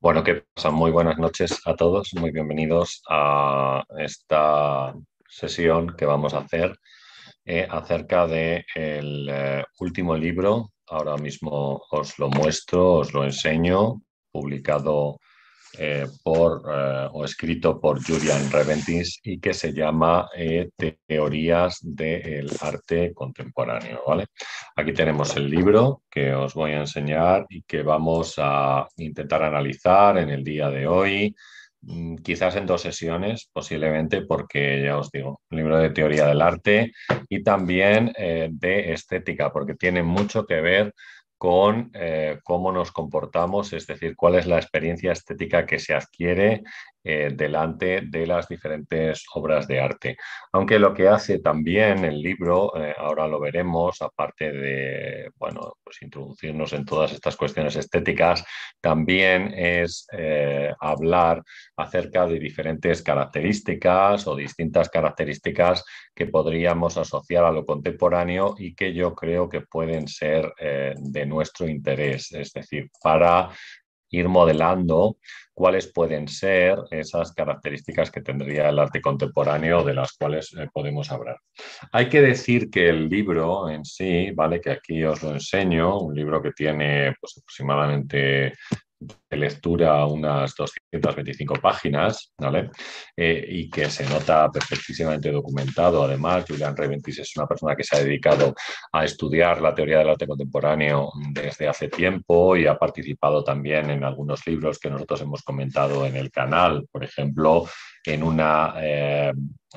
Bueno, que pasa? Muy buenas noches a todos, muy bienvenidos a esta sesión que vamos a hacer eh, acerca del de eh, último libro. Ahora mismo os lo muestro, os lo enseño, publicado eh, por, eh, o escrito por Julian Reventis y que se llama eh, Teorías del Arte Contemporáneo. ¿vale? Aquí tenemos el libro que os voy a enseñar y que vamos a intentar analizar en el día de hoy, mm, quizás en dos sesiones posiblemente, porque ya os digo, libro de teoría del arte y también de estética, porque tiene mucho que ver con eh, cómo nos comportamos, es decir, cuál es la experiencia estética que se adquiere eh, delante de las diferentes obras de arte. Aunque lo que hace también el libro, eh, ahora lo veremos, aparte de bueno, pues introducirnos en todas estas cuestiones estéticas, también es eh, hablar acerca de diferentes características o distintas características que podríamos asociar a lo contemporáneo y que yo creo que pueden ser de nuestro interés, es decir, para ir modelando cuáles pueden ser esas características que tendría el arte contemporáneo de las cuales eh, podemos hablar. Hay que decir que el libro en sí, ¿vale? que aquí os lo enseño, un libro que tiene pues, aproximadamente de lectura unas 225 páginas, ¿vale? Eh, y que se nota perfectísimamente documentado. Además, Julian Reventis es una persona que se ha dedicado a estudiar la teoría del arte contemporáneo desde hace tiempo y ha participado también en algunos libros que nosotros hemos comentado en el canal, por ejemplo, en una eh,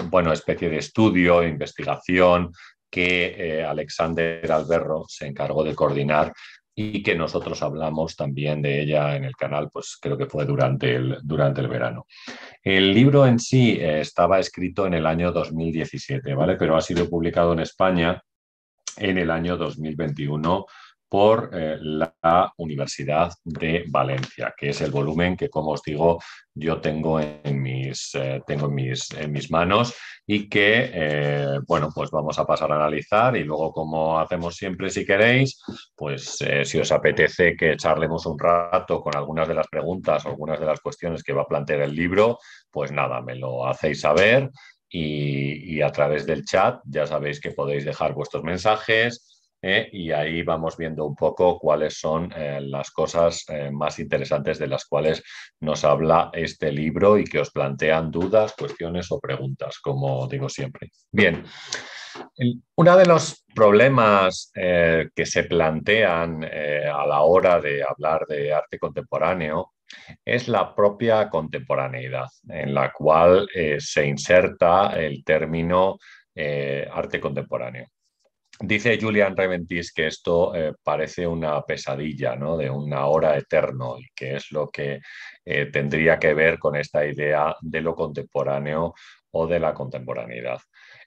bueno, especie de estudio, investigación que eh, Alexander Alberro se encargó de coordinar y que nosotros hablamos también de ella en el canal, pues creo que fue durante el, durante el verano. El libro en sí eh, estaba escrito en el año 2017, ¿vale? Pero ha sido publicado en España en el año 2021 por eh, la Universidad de Valencia, que es el volumen que, como os digo, yo tengo en mis, eh, tengo en mis, en mis manos y que, eh, bueno, pues vamos a pasar a analizar y luego, como hacemos siempre, si queréis, pues si os apetece que charlemos un rato con algunas de las preguntas o algunas de las cuestiones que va a plantear el libro, pues nada, me lo hacéis saber. y a través del chat ya sabéis que podéis dejar vuestros mensajes, ¿eh? y ahí vamos viendo un poco cuáles son eh, las cosas eh, más interesantes de las cuales nos habla este libro y que os plantean dudas, cuestiones o preguntas, como digo siempre. Bien, uno de los problemas que se plantean a la hora de hablar de arte contemporáneo es la propia contemporaneidad, en la cual se inserta el término arte contemporáneo. Dice Julian Reventis que esto eh, parece una pesadilla, ¿no? De una hora eterno y que es lo que eh, tendría que ver con esta idea de lo contemporáneo o de la contemporaneidad.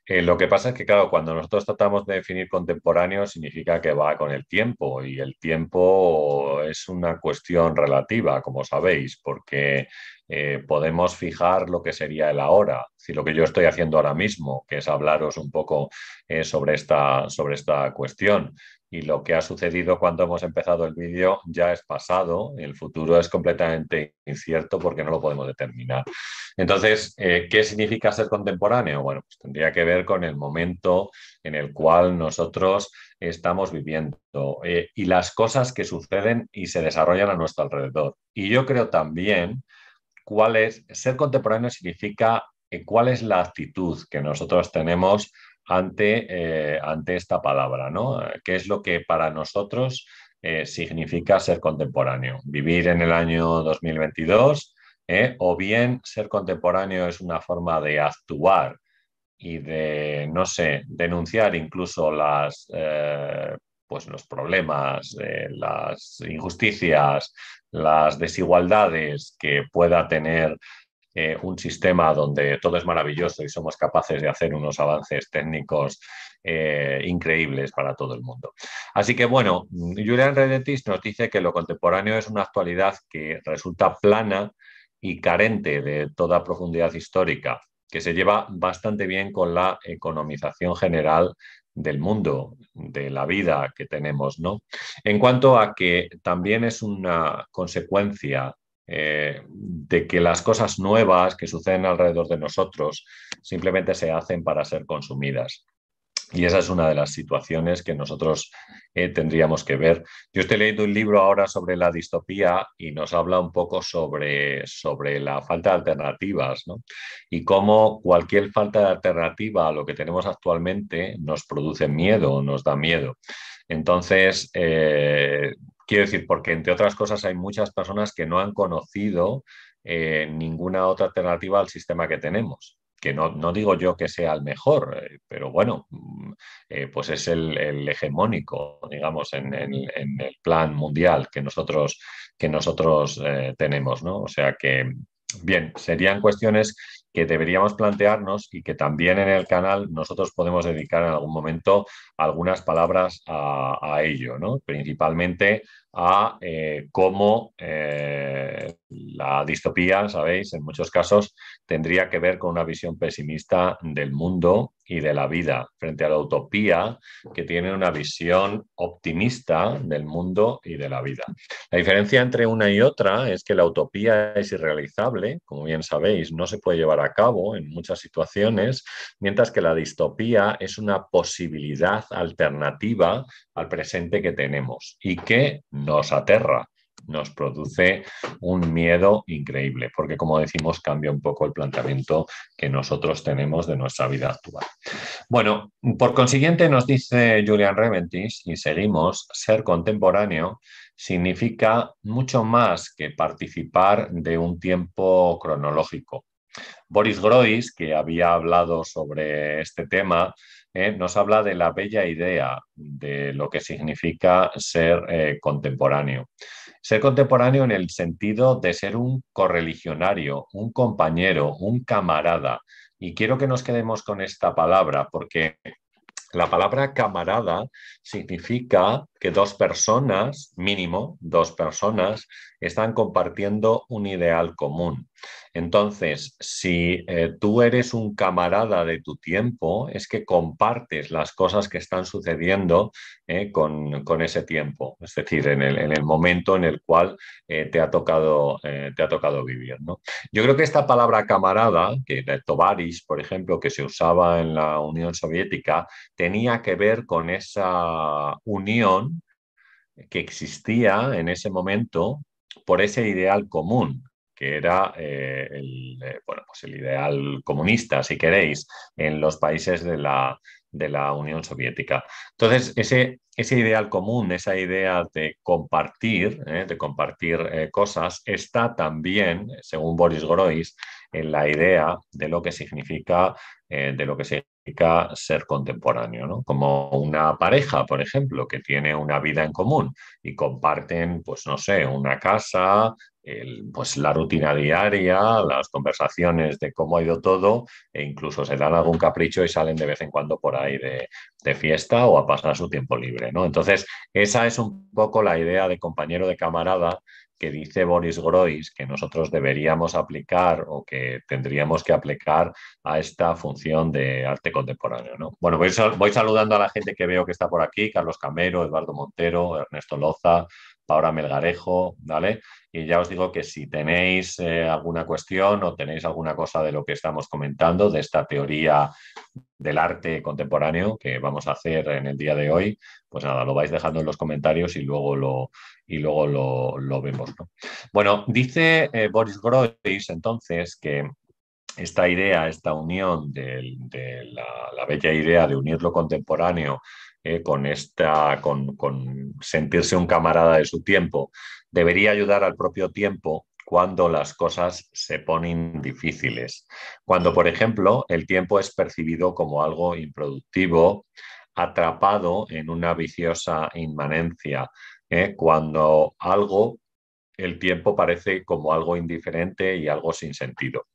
Eh, lo que pasa es que, claro, cuando nosotros tratamos de definir contemporáneo, significa que va con el tiempo y el tiempo es una cuestión relativa, como sabéis, porque eh, podemos fijar lo que sería el ahora, si lo que yo estoy haciendo ahora mismo, que es hablaros un poco eh, sobre, esta, sobre esta cuestión y lo que ha sucedido cuando hemos empezado el vídeo ya es pasado, el futuro es completamente incierto porque no lo podemos determinar. Entonces, eh, ¿qué significa ser contemporáneo? Bueno, pues tendría que ver con el momento en el cual nosotros estamos viviendo eh, y las cosas que suceden y se desarrollan a nuestro alrededor. Y yo creo también cuál es, ser contemporáneo significa eh, cuál es la actitud que nosotros tenemos eh, ante, esta palabra, ¿no? ¿Qué es lo que para nosotros eh, significa ser contemporáneo? Vivir en el año 2022, eh, o bien ser contemporáneo es una forma de actuar y de, no sé, denunciar incluso las, pues los problemas, las injusticias, las desigualdades que pueda tener eh, un sistema donde todo es maravilloso y somos capaces de hacer unos avances técnicos eh, increíbles para todo el mundo. Así que bueno, Julian Redetis nos dice que lo contemporáneo es una actualidad que resulta plana y carente de toda profundidad histórica, que se lleva bastante bien con la economización general del mundo, de la vida que tenemos, ¿no? En cuanto a que también es una consecuencia eh, de que las cosas nuevas que suceden alrededor de nosotros simplemente se hacen para ser consumidas. Y esa es una de las situaciones que nosotros eh, tendríamos que ver. Yo estoy leyendo un libro ahora sobre la distopía y nos habla un poco sobre, sobre la falta de alternativas y cómo cualquier falta de alternativa a lo que tenemos actualmente nos produce miedo, o nos da miedo. Entonces, eh, Quiero decir, porque entre otras cosas hay muchas personas que no han conocido eh, ninguna otra alternativa al sistema que tenemos que no, digo yo que sea el mejor, eh, pero bueno, mm, eh, pues es el, hegemónico, digamos, en, el plan mundial que nosotros, que nosotros tenemos, O sea que, bien, serían cuestiones que deberíamos plantearnos y que también en el canal nosotros podemos dedicar en algún momento algunas palabras a, a ello, ¿no? Principalmente a eh, cómo eh, la distopía, sabéis, en muchos casos tendría que ver con una visión pesimista del mundo y de la vida, frente a la utopía que tiene una visión optimista del mundo y de la vida. La diferencia entre una y otra es que la utopía es irrealizable, como bien sabéis, no se puede llevar a cabo en muchas situaciones, mientras que la distopía es una posibilidad alternativa al presente que tenemos y que nos aterra, nos produce un miedo increíble, porque como decimos, cambia un poco el planteamiento que nosotros tenemos de nuestra vida actual. Bueno, por consiguiente, nos dice Julian Reventis, y seguimos, ser contemporáneo significa mucho más que participar de un tiempo cronológico. Boris Groys, que había hablado sobre este tema, ¿eh? nos habla de la bella idea, de lo que significa ser eh, contemporáneo. Ser contemporáneo en el sentido de ser un correligionario, un compañero, un camarada. Y quiero que nos quedemos con esta palabra porque la palabra camarada significa que dos personas, mínimo dos personas, están compartiendo un ideal común. Entonces, si eh, tú eres un camarada de tu tiempo, es que compartes las cosas que están sucediendo eh, con, ese tiempo, es decir, en el, momento en el cual eh, te, ha tocado, te ha tocado vivir. Yo creo que esta palabra camarada, que de Tovaris, por ejemplo, que se usaba en la Unión Soviética, tenía que ver con esa unión que existía en ese momento por ese ideal común, que era eh, eh, pues el, ideal comunista, si queréis, en los países de la, de la Unión Soviética. Entonces, ese, ese ideal común, esa idea de compartir, eh, de compartir cosas, está también, según Boris Groys, en la idea de lo que significa, eh, de lo que significa ser contemporáneo, ¿no? Como una pareja, por ejemplo, que tiene una vida en común y comparten, pues no sé, una casa, pues la rutina diaria, las conversaciones de cómo ha ido todo e incluso se dan algún capricho y salen de vez en cuando por ahí de, de, fiesta o a pasar su tiempo libre, ¿no? Entonces, esa es un poco la idea de compañero de camarada que dice Boris Groys que nosotros deberíamos aplicar o que tendríamos que aplicar a esta función de arte contemporáneo. ¿no? Bueno, voy, voy saludando a la gente que veo que está por aquí, Carlos Camero, Eduardo Montero, Ernesto Loza, Paola Melgarejo, ¿vale? Y ya os digo que si tenéis eh, alguna cuestión o tenéis alguna cosa de lo que estamos comentando, de esta teoría del arte contemporáneo que vamos a hacer en el día de hoy, pues nada, lo vais dejando en los comentarios y luego lo, y luego lo, lo vemos. ¿no? Bueno, dice eh, Boris Groys entonces que esta idea, esta unión de, la, bella idea de unir lo contemporáneo eh, con, esta, con, sentirse un camarada de su tiempo. Debería ayudar al propio tiempo cuando las cosas se ponen difíciles. Cuando, por ejemplo, el tiempo es percibido como algo improductivo, atrapado en una viciosa inmanencia. Eh, cuando algo, el tiempo parece como algo indiferente y algo sin sentido.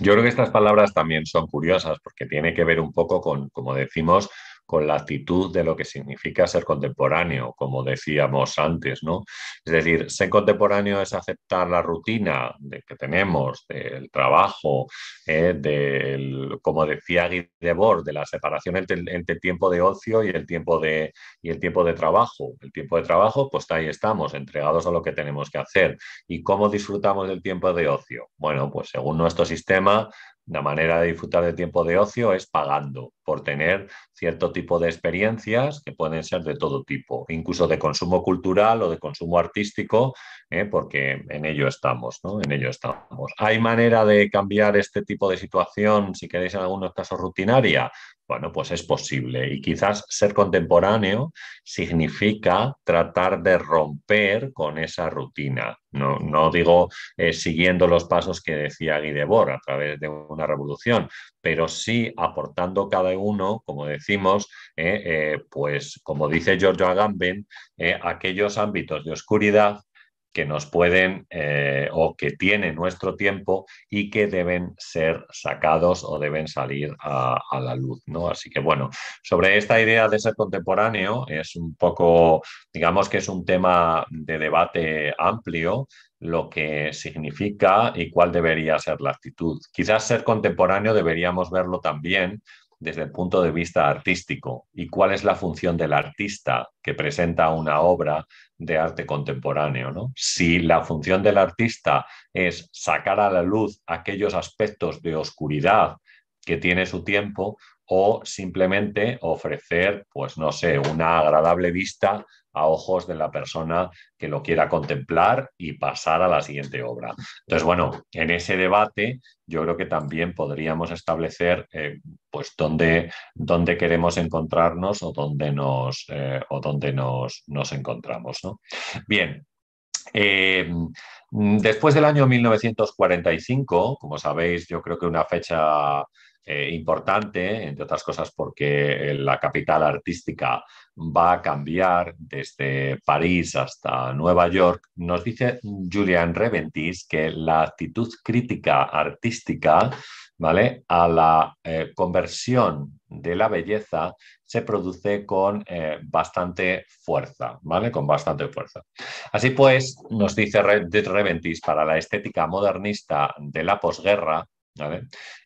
Yo creo que estas palabras también son curiosas porque tiene que ver un poco con, como decimos, con la actitud de lo que significa ser contemporáneo, como decíamos antes, ¿no? Es decir, ser contemporáneo es aceptar la rutina que tenemos, del trabajo, eh, del, como decía Guy Debord, de la separación entre, el tiempo de ocio y el tiempo de, y el tiempo de trabajo. El tiempo de trabajo, pues ahí estamos, entregados a lo que tenemos que hacer. ¿Y cómo disfrutamos del tiempo de ocio? Bueno, pues según nuestro sistema, la manera de disfrutar de tiempo de ocio es pagando por tener cierto tipo de experiencias que pueden ser de todo tipo, incluso de consumo cultural o de consumo artístico, ¿eh? porque en ello estamos, ¿no? En ello estamos. ¿Hay manera de cambiar este tipo de situación, si queréis, en algunos casos rutinaria? Bueno, pues es posible. Y quizás ser contemporáneo significa tratar de romper con esa rutina. No, digo eh, siguiendo los pasos que decía Guy Debord a través de una revolución, pero sí aportando cada uno, como decimos, eh, eh, pues como dice Giorgio Agamben, aquellos ámbitos de oscuridad que nos pueden eh, o que tiene nuestro tiempo y que deben ser sacados o deben salir a, a, la luz. ¿no? Así que bueno, sobre esta idea de ser contemporáneo es un poco, digamos que es un tema de debate amplio lo que significa y cuál debería ser la actitud. Quizás ser contemporáneo deberíamos verlo también desde el punto de vista artístico y cuál es la función del artista que presenta una obra de arte contemporáneo. Si la función del artista es sacar a la luz aquellos aspectos de oscuridad que tiene su tiempo, o simplemente ofrecer, pues no sé, una agradable vista a ojos de la persona que lo quiera contemplar y pasar a la siguiente obra. Entonces, bueno, en ese debate yo creo que también podríamos establecer eh, pues dónde, queremos encontrarnos o dónde nos, eh, o dónde nos, encontramos. ¿no? Bien, em, después del año 1945, como sabéis, yo creo que una fecha eh, importante, entre otras cosas porque eh, la capital artística va a cambiar desde París hasta Nueva York, nos dice Julian Reventis que la actitud crítica artística ¿vale? a la eh, conversión de la belleza se produce con bastante fuerza, ¿vale? Con bastante fuerza. Así pues, nos dice Reventis, para la estética modernista de la posguerra, ¿vale?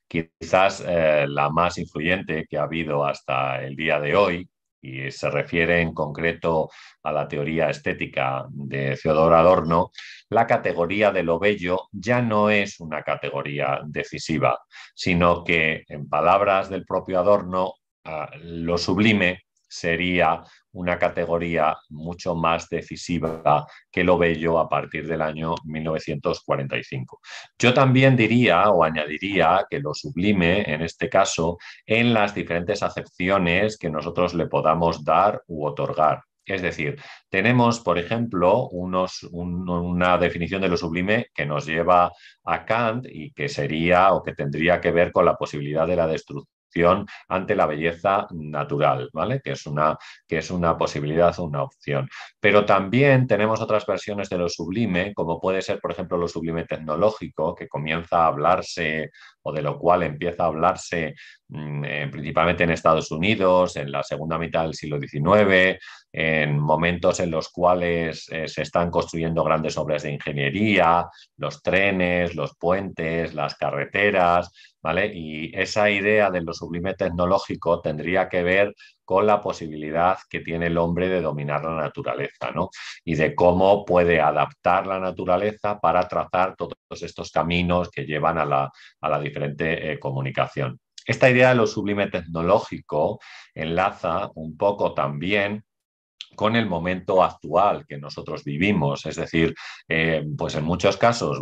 quizás eh, la más influyente que ha habido hasta el día de hoy, y se refiere en concreto a la teoría estética de Theodor Adorno, la categoría de lo bello ya no es una categoría decisiva, sino que, en palabras del propio Adorno, ah, lo sublime sería una categoría mucho más decisiva que lo bello a partir del año 1945. Yo también diría o añadiría que lo sublime, en este caso, en las diferentes acepciones que nosotros le podamos dar u otorgar. Es decir, tenemos, por ejemplo, unos, una definición de lo sublime que nos lleva a Kant y que sería o que tendría que ver con la posibilidad de la destrucción ante la belleza natural, ¿vale? Que es una, que es una posibilidad una opción. Pero también tenemos otras versiones de lo sublime, como puede ser, por ejemplo, lo sublime tecnológico, que comienza a hablarse o de lo cual empieza a hablarse Mm, eh, principalmente en Estados Unidos, en la segunda mitad del siglo XIX, en momentos en los cuales eh, se están construyendo grandes obras de ingeniería, los trenes, los puentes, las carreteras, ¿vale? Y esa idea de lo sublime tecnológico tendría que ver con la posibilidad que tiene el hombre de dominar la naturaleza, ¿no? Y de cómo puede adaptar la naturaleza para trazar todos estos caminos que llevan a la, a la diferente eh, comunicación. Esta idea de lo sublime tecnológico enlaza un poco también con el momento actual que nosotros vivimos. Es decir, eh, pues en muchos casos,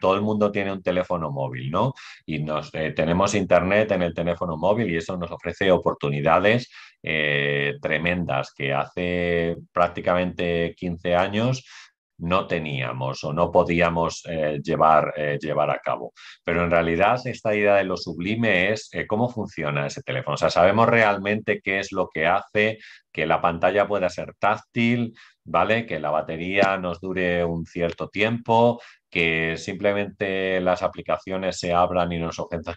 todo el mundo tiene un teléfono móvil, ¿no? Y nos, eh, tenemos internet en el teléfono móvil y eso nos ofrece oportunidades eh, tremendas que hace prácticamente 15 años no teníamos o no podíamos eh, eh, llevar, a cabo. Pero en realidad esta idea de lo sublime es eh, cómo funciona ese teléfono. O sea, sabemos realmente qué es lo que hace que la pantalla pueda ser táctil, ¿vale? Que la batería nos dure un cierto tiempo, que simplemente las aplicaciones se abran y nos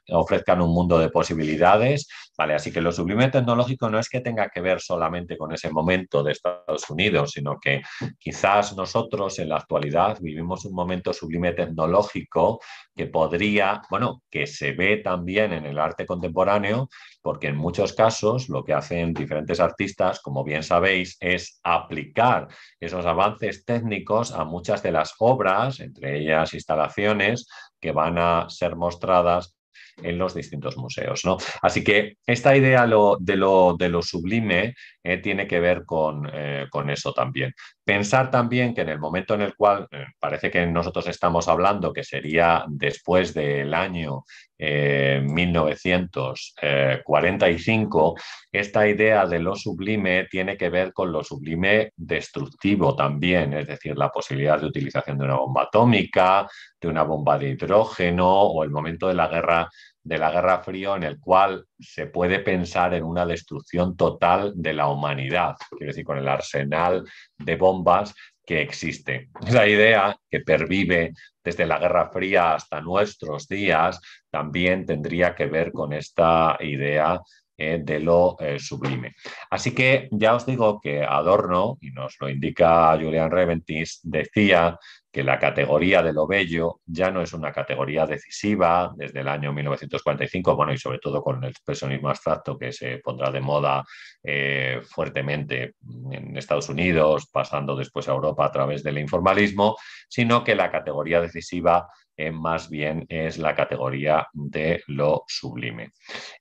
ofrezcan un mundo de posibilidades, Vale, así que lo sublime tecnológico no es que tenga que ver solamente con ese momento de Estados Unidos, sino que quizás nosotros en la actualidad vivimos un momento sublime tecnológico que podría, bueno, que se ve también en el arte contemporáneo, porque en muchos casos lo que hacen diferentes artistas, como bien sabéis, es aplicar esos avances técnicos a muchas de las obras, entre ellas instalaciones, que van a ser mostradas en los distintos museos. ¿no? Así que esta idea de, lo, sublime eh, tiene que ver con, eh, con, eso también. Pensar también que en el momento en el cual eh, parece que nosotros estamos hablando, que sería después del año eh, en 1945, eh, esta idea de lo sublime tiene que ver con lo sublime destructivo también, es decir, la posibilidad de utilización de una bomba atómica, de una bomba de hidrógeno o el momento de la guerra de la Guerra Fría en el cual se puede pensar en una destrucción total de la humanidad, quiero decir, con el arsenal de bombas que existe. la idea que pervive desde la Guerra Fría hasta nuestros días también tendría que ver con esta idea eh, de lo eh, sublime. Así que ya os digo que Adorno, y nos lo indica Julian Reventis, decía que la categoría de lo bello ya no es una categoría decisiva desde el año 1945, bueno, y sobre todo con el expresionismo abstracto que se pondrá de moda eh, fuertemente en Estados Unidos, pasando después a Europa a través del informalismo, sino que la categoría decisiva eh, más bien es la categoría de lo sublime.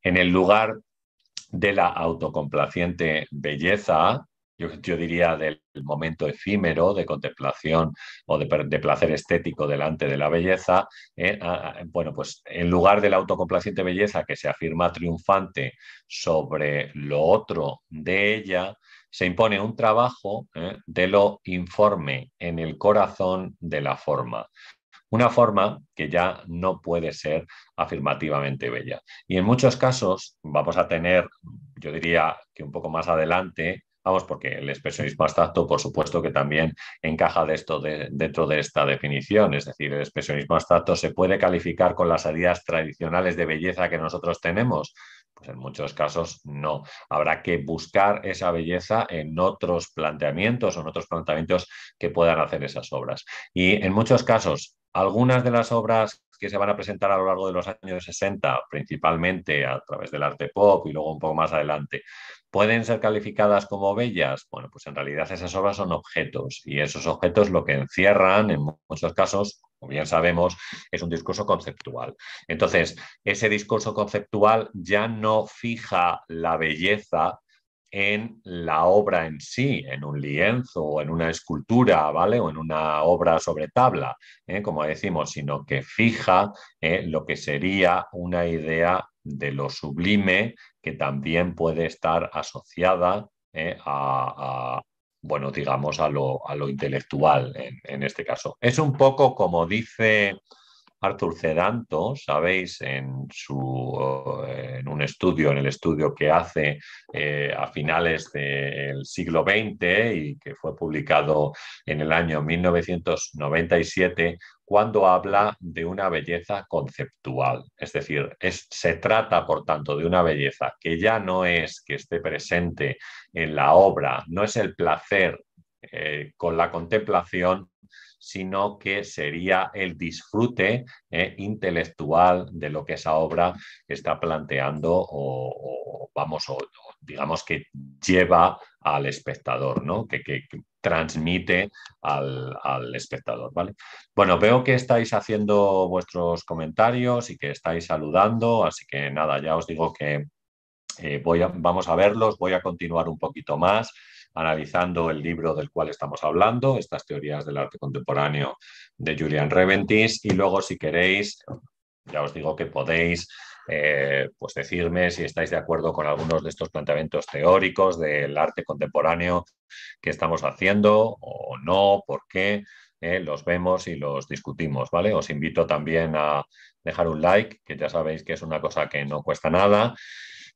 En el lugar de la autocomplaciente belleza, yo, diría, del momento efímero de contemplación o de, placer estético delante de la belleza, ¿eh? ah, ah, bueno, pues en lugar de la autocomplaciente belleza que se afirma triunfante sobre lo otro de ella, se impone un trabajo ¿eh? de lo informe en el corazón de la forma una forma que ya no puede ser afirmativamente bella. Y en muchos casos vamos a tener, yo diría que un poco más adelante, porque el expresionismo abstracto, por supuesto, que también encaja de esto dentro de esta definición, es decir, el expresionismo abstracto se puede calificar con las ideas tradicionales de belleza que nosotros tenemos. Pues en muchos casos no. Habrá que buscar esa belleza en otros planteamientos o en otros planteamientos que puedan hacer esas obras. Y en muchos casos, algunas de las obras que se van a presentar a lo largo de los años 60, principalmente a través del arte pop y luego un poco más adelante, ¿Pueden ser calificadas como bellas? Bueno, pues en realidad esas obras son objetos y esos objetos lo que encierran en muchos casos, como bien sabemos, es un discurso conceptual. Entonces, ese discurso conceptual ya no fija la belleza en la obra en sí, en un lienzo o en una escultura, ¿vale? O en una obra sobre tabla, ¿eh? como decimos, sino que fija eh, lo que sería una idea de lo sublime que también puede estar asociada ¿eh? a, bueno, digamos, a lo, a lo intelectual en, este caso. Es un poco como dice Artur Cedanto, sabéis, en, su, eh, en un estudio, en el estudio que hace eh, a finales del siglo XX y que fue publicado en el año 1997, cuando habla de una belleza conceptual. Es decir, se trata, por tanto, de una belleza que ya no es que esté presente en la obra, no es el placer eh, con la contemplación, sino que sería el disfrute eh, intelectual de lo que esa obra está planteando o, vamos, o, digamos que lleva al espectador, ¿no? Que, transmite al, espectador, ¿vale? Bueno, veo que estáis haciendo vuestros comentarios y que estáis saludando, así que nada, ya os digo que eh, voy vamos a verlos, voy a continuar un poquito más analizando el libro del cual estamos hablando, estas teorías del arte contemporáneo de Julian Reventis. Y luego, si queréis, ya os digo que podéis eh, pues decirme si estáis de acuerdo con algunos de estos planteamientos teóricos del arte contemporáneo que estamos haciendo o no, por qué. Eh, los vemos y los discutimos, ¿vale? Os invito también a dejar un like, que ya sabéis que es una cosa que no cuesta nada.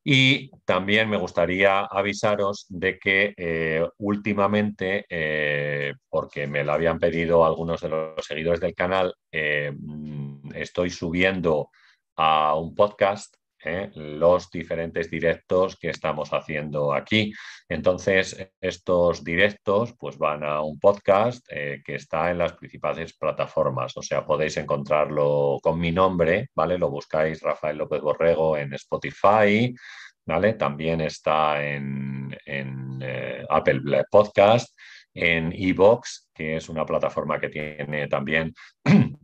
Y también me gustaría avisaros de que eh, últimamente, eh, porque me lo habían pedido algunos de los seguidores del canal, eh, mm, estoy subiendo a un podcast ¿eh? los diferentes directos que estamos haciendo aquí. Entonces, estos directos pues, van a un podcast eh, que está en las principales plataformas, o sea, podéis encontrarlo con mi nombre, ¿vale? Lo buscáis Rafael López Borrego en Spotify. ¿Vale? También está en, eh, Apple Podcast, en Evox, que es una plataforma que tiene también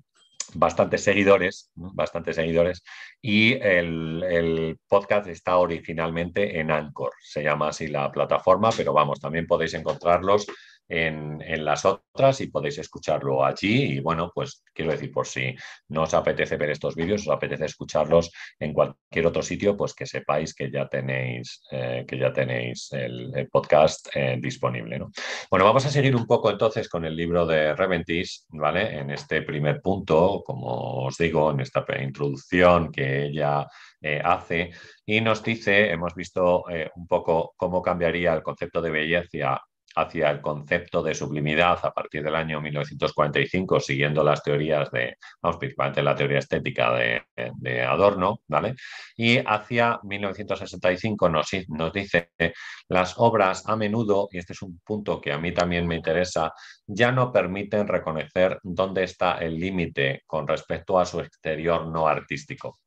bastantes seguidores, bastantes seguidores, y el, el, podcast está originalmente en Anchor, se llama así la plataforma, pero vamos, también podéis encontrarlos en, las otras y podéis escucharlo allí. Y bueno, pues quiero decir, por si no os apetece ver estos vídeos, os apetece escucharlos en cualquier otro sitio, pues que sepáis que ya tenéis, eh, que ya tenéis el, podcast eh, disponible. Bueno, vamos a seguir un poco entonces con el libro de Reventis, ¿vale? En este primer punto, como os digo, en esta introducción que ella eh, hace y nos dice, hemos visto un poco cómo cambiaría el concepto de belleza hacia el concepto de sublimidad a partir del año 1945, siguiendo las teorías de, vamos, principalmente la teoría estética de, Adorno, ¿vale? Y hacia 1965 nos, nos dice que las obras a menudo, y este es un punto que a mí también me interesa, ya no permiten reconocer dónde está el límite con respecto a su exterior no artístico.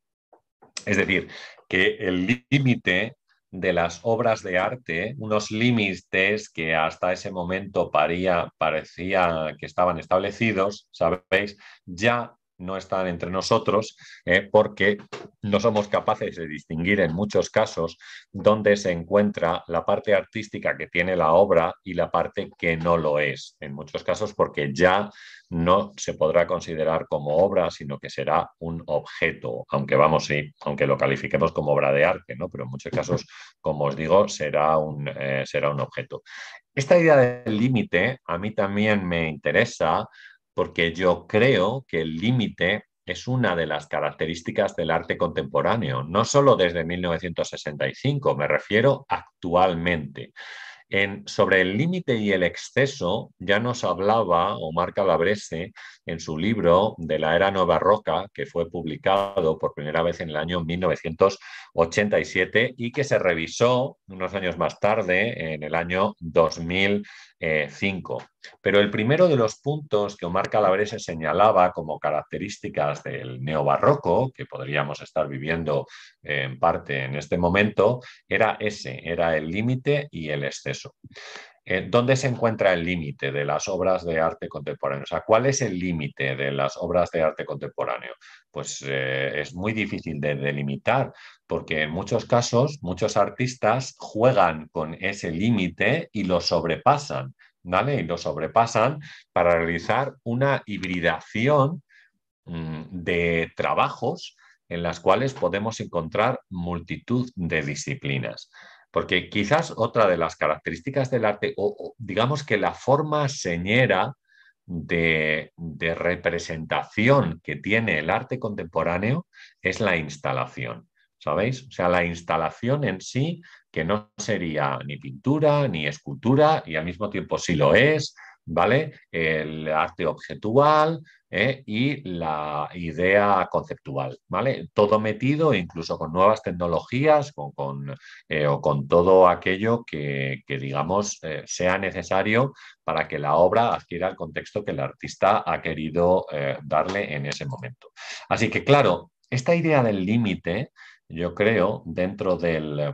Es decir, que el límite de las obras de arte, unos límites que hasta ese momento paría, parecía que estaban establecidos, ¿sabéis? Ya no están entre nosotros eh, porque no somos capaces de distinguir en muchos casos dónde se encuentra la parte artística que tiene la obra y la parte que no lo es. En muchos casos porque ya no se podrá considerar como obra, sino que será un objeto, aunque vamos, aunque lo califiquemos como obra de arte, ¿no? Pero en muchos casos, como os digo, será un, eh, será un objeto. Esta idea del límite a mí también me interesa porque yo creo que el límite es una de las características del arte contemporáneo, no solo desde 1965, me refiero actualmente. sobre el límite y el exceso ya nos hablaba Omar Calabrese en su libro de la era nueva roca, que fue publicado por primera vez en el año 1987 y que se revisó unos años más tarde, en el año 2005. Pero el primero de los puntos que Omar Calabrese señalaba como características del neobarroco, que podríamos estar viviendo eh, en parte en este momento, era ese, era el límite y el exceso. Eh, ¿Dónde se encuentra el límite de las obras de arte contemporáneo? O sea, ¿cuál es el límite de las obras de arte contemporáneo? Pues eh, es muy difícil de delimitar, porque en muchos casos, muchos artistas juegan con ese límite y lo sobrepasan y lo sobrepasan para realizar una hibridación mm, de trabajos en las cuales podemos encontrar multitud de disciplinas. Porque quizás otra de las características del arte, o, digamos que la forma señera de representación que tiene el arte contemporáneo es la instalación. ¿sabéis? O sea, la instalación en sí, que no sería ni pintura ni escultura, y al mismo tiempo sí lo es, ¿vale? El arte objetual ¿eh? y la idea conceptual, ¿vale? Todo metido, incluso con nuevas tecnologías con, eh, o con todo aquello que, digamos, eh, sea necesario para que la obra adquiera el contexto que el artista ha querido darle en ese momento. Así que, claro, esta idea del límite yo creo, dentro del,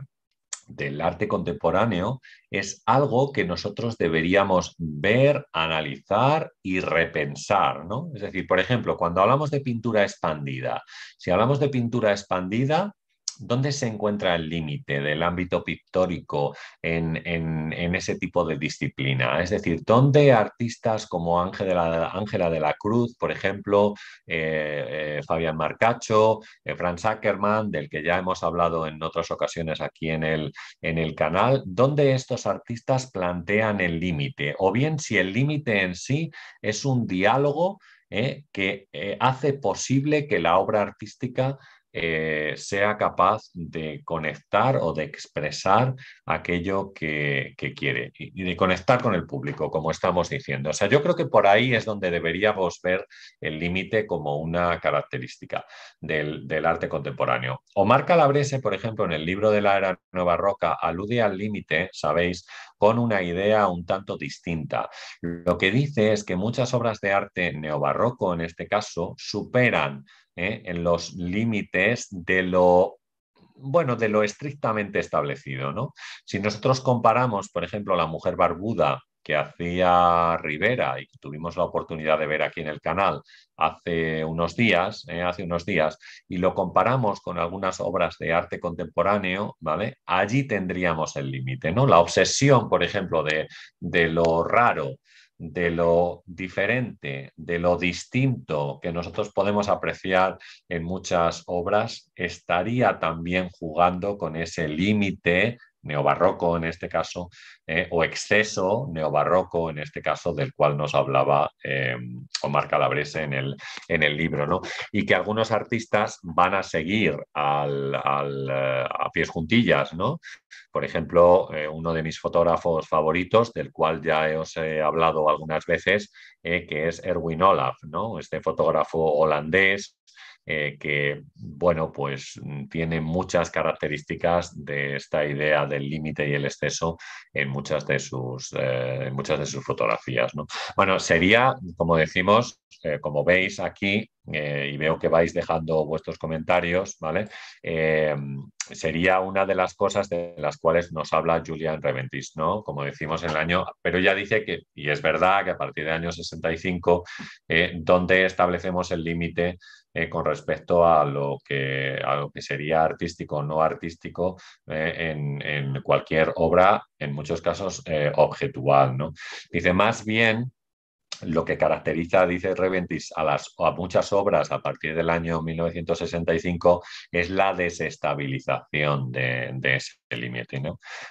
arte contemporáneo es algo que nosotros deberíamos ver, analizar y repensar, ¿no? Es decir, por ejemplo, cuando hablamos de pintura expandida, si hablamos de pintura expandida, ¿Dónde se encuentra el límite del ámbito pictórico en, ese tipo de disciplina? Es decir, ¿dónde artistas como Ángela, de la Cruz, por ejemplo, eh, eh, Fabián Marcacho, eh, Franz del que ya hemos hablado en otras ocasiones aquí en el, canal, ¿dónde estos artistas plantean el límite? O bien si el límite en sí es un diálogo que hace posible que la obra artística eh, sea capaz de conectar o de expresar aquello que, quiere y, de conectar con el público, como estamos diciendo. O sea, yo creo que por ahí es donde deberíamos ver el límite como una característica del, arte contemporáneo. Omar Calabrese, por ejemplo, en el libro de la era nueva alude al límite, sabéis, con una idea un tanto distinta. Lo que dice es que muchas obras de arte neobarroco, en este caso, superan ¿eh? en los límites de lo bueno, de lo estrictamente establecido, ¿no? Si nosotros comparamos, por ejemplo, la mujer barbuda que hacía Rivera y que tuvimos la oportunidad de ver aquí en el canal hace unos días, ¿eh? hace unos días, y lo comparamos con algunas obras de arte contemporáneo, Allí tendríamos el límite, ¿no? La obsesión, por ejemplo, de, de lo raro, de lo diferente, de lo distinto que nosotros podemos apreciar en muchas obras, estaría también jugando con ese límite neobarroco en este caso, eh, o exceso neobarroco en este caso, del cual nos hablaba em, Omar Calabrese en el, en el libro, ¿no? Y que algunos artistas van a seguir eh, a pies juntillas, ¿no? Por ejemplo, eh, uno de mis fotógrafos favoritos, del cual ya os he hablado algunas veces, que es Erwin Olaf, ¿no? Este fotógrafo holandés eh, que, bueno, pues mm, tiene muchas características de esta idea del límite y el exceso en muchas de sus, eh, muchas de sus fotografías. ¿no? Bueno, sería, como decimos, eh, como veis aquí, eh, y veo que vais dejando vuestros comentarios, ¿vale? Eh, sería una de las cosas de las cuales nos habla Julian Reventis, ¿no? Como decimos en el año, pero ya dice que, y es verdad que a partir del año 65, donde establecemos el límite con respecto a lo, que, que sería artístico o no artístico en, cualquier obra, en muchos casos objetual. ¿no? Dice, más bien lo que caracteriza, dice Reventis, a, las, a muchas obras a partir del año 1965 es la desestabilización de, ese límite.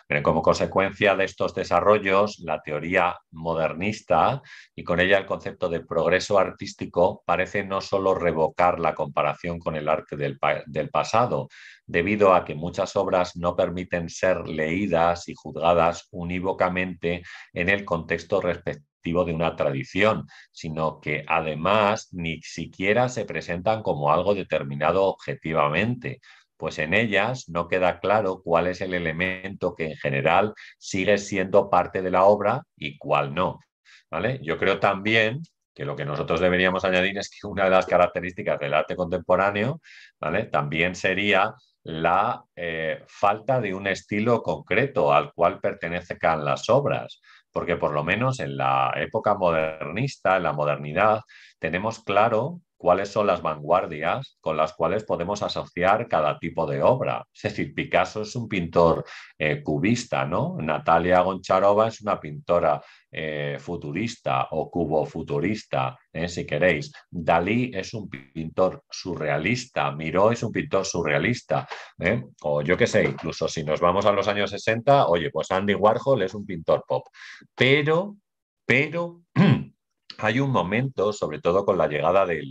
Pero como consecuencia de estos desarrollos, la teoría modernista y con ella el concepto de progreso artístico parece no solo revocar la comparación con el arte del, del pasado, debido a que muchas obras no permiten ser leídas y juzgadas unívocamente en el contexto respectivo de una tradición, sino que además ni siquiera se presentan como algo determinado objetivamente, pues en ellas no queda claro cuál es el elemento que en general sigue siendo parte de la obra y cuál no. ¿vale? Yo creo también que lo que nosotros deberíamos añadir es que una de las características del arte contemporáneo también sería la eh, falta de un estilo concreto al cual pertenezcan las obras porque por lo menos en la época modernista, en la modernidad, tenemos claro cuáles son las vanguardias con las cuales podemos asociar cada tipo de obra. Es decir, Picasso es un pintor eh, cubista, ¿no? Natalia Goncharova es una pintora eh, futurista o cubo futurista, eh, si queréis. Dalí es un pintor surrealista, Miró es un pintor surrealista, o yo qué sé, incluso si nos vamos a los años 60, oye, pues Andy Warhol es un pintor pop. Pero, pero... hay un momento, sobre todo con la llegada de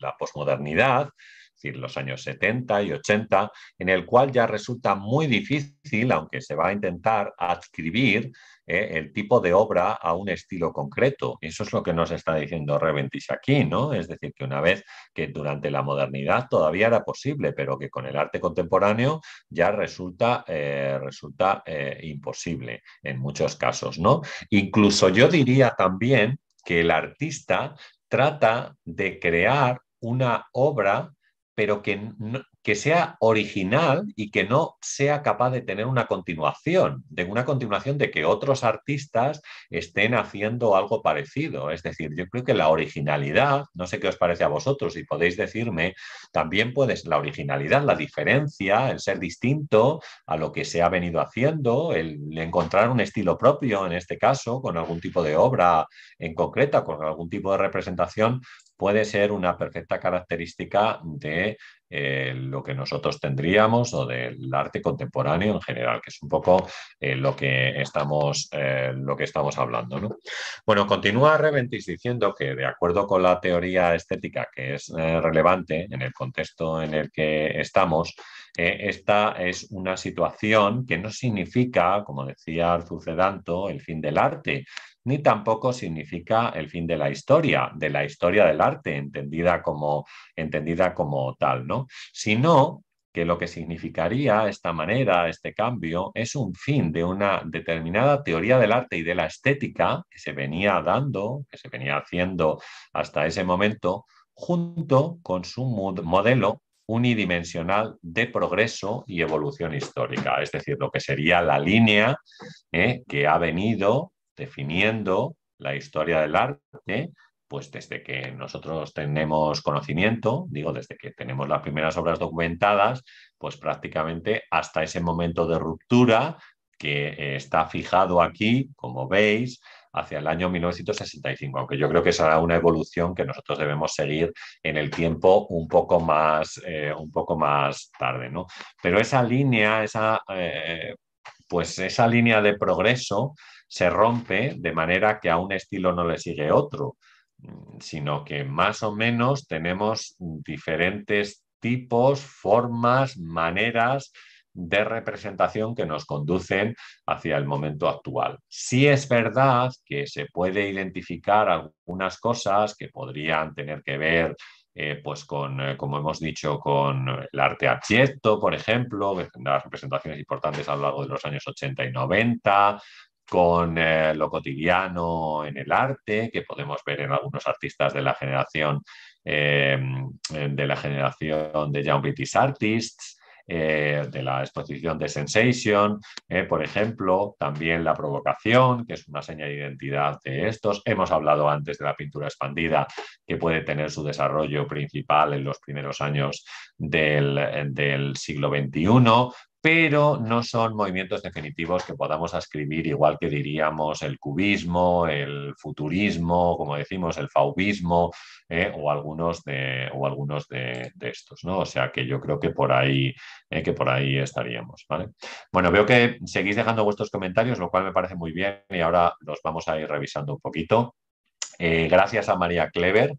la posmodernidad, es decir, los años 70 y 80, en el cual ya resulta muy difícil, aunque se va a intentar adscribir eh, el tipo de obra a un estilo concreto. Eso es lo que nos está diciendo Reventis aquí, ¿no? Es decir, que una vez que durante la modernidad todavía era posible, pero que con el arte contemporáneo ya resulta, eh, resulta eh, imposible en muchos casos, ¿no? Incluso yo diría también que el artista trata de crear una obra, pero que no, que sea original y que no sea capaz de tener una continuación, de una continuación de que otros artistas estén haciendo algo parecido. Es decir, yo creo que la originalidad, no sé qué os parece a vosotros, y si podéis decirme, también puede ser la originalidad, la diferencia, el ser distinto a lo que se ha venido haciendo, el encontrar un estilo propio, en este caso, con algún tipo de obra en concreta, con algún tipo de representación puede ser una perfecta característica de eh, lo que nosotros tendríamos o del arte contemporáneo en general, que es un poco eh, lo, que estamos, eh, lo que estamos hablando. Bueno, continúa Reventis diciendo que de acuerdo con la teoría estética que es relevante en el contexto en el que estamos, esta es una situación que no significa, como decía sucedanto el fin del arte, ni tampoco significa el fin de la historia, de la historia del arte, entendida como, entendida como tal, ¿no? Sino que lo que significaría esta manera, este cambio, es un fin de una determinada teoría del arte y de la estética que se venía dando, que se venía haciendo hasta ese momento, junto con su modelo unidimensional de progreso y evolución histórica, es decir, lo que sería la línea eh, que ha venido definiendo la historia del arte, pues desde que nosotros tenemos conocimiento, digo, desde que tenemos las primeras obras documentadas, pues prácticamente hasta ese momento de ruptura que eh, está fijado aquí, como veis, hacia el año 1965, aunque yo creo que será una evolución que nosotros debemos seguir en el tiempo un poco más, eh, un poco más tarde, ¿no? Pero esa línea, esa, eh, pues esa línea de progreso se rompe de manera que a un estilo no le sigue otro, sino que más o menos tenemos diferentes tipos, formas, maneras de representación que nos conducen hacia el momento actual. Sí es verdad que se puede identificar algunas cosas que podrían tener que ver eh, pues con, eh, como hemos dicho, con el arte abstracto, por ejemplo, las representaciones importantes a lo largo de los años 80 y 90, con lo cotidiano en el arte, que podemos ver en algunos artistas de la generación em, em, de la generación de Young British Artists, eh, de la exposición de Sensation, eh, por ejemplo, también la provocación, que es una seña de identidad de estos. Hemos hablado antes de la pintura expandida, que puede tener su desarrollo principal en los primeros años del, del siglo XXI, pero no son movimientos definitivos que podamos ascribir igual que diríamos el cubismo, el futurismo, como decimos, el faubismo eh, o algunos, de, o algunos de, estos. O sea que yo creo que por ahí, eh, que por ahí estaríamos. Bueno, veo que seguís dejando vuestros comentarios, lo cual me parece muy bien y ahora los vamos a ir revisando un poquito. Eh, gracias a María Clever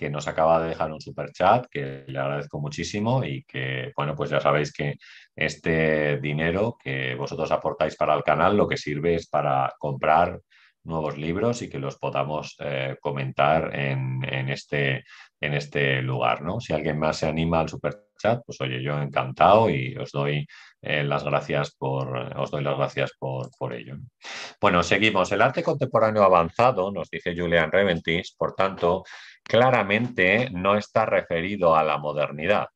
que nos acaba de dejar un super chat, que le agradezco muchísimo y que, bueno, pues ya sabéis que este dinero que vosotros aportáis para el canal lo que sirve es para comprar nuevos libros y que los podamos eh, comentar en, este, en este lugar. Si alguien más se anima al super chat, pues oye, yo encantado y os doy eh, las gracias por os doy las gracias por, por ello. Bueno, seguimos. El arte contemporáneo avanzado, nos dice Julian Reventis, por tanto, claramente no está referido a la modernidad.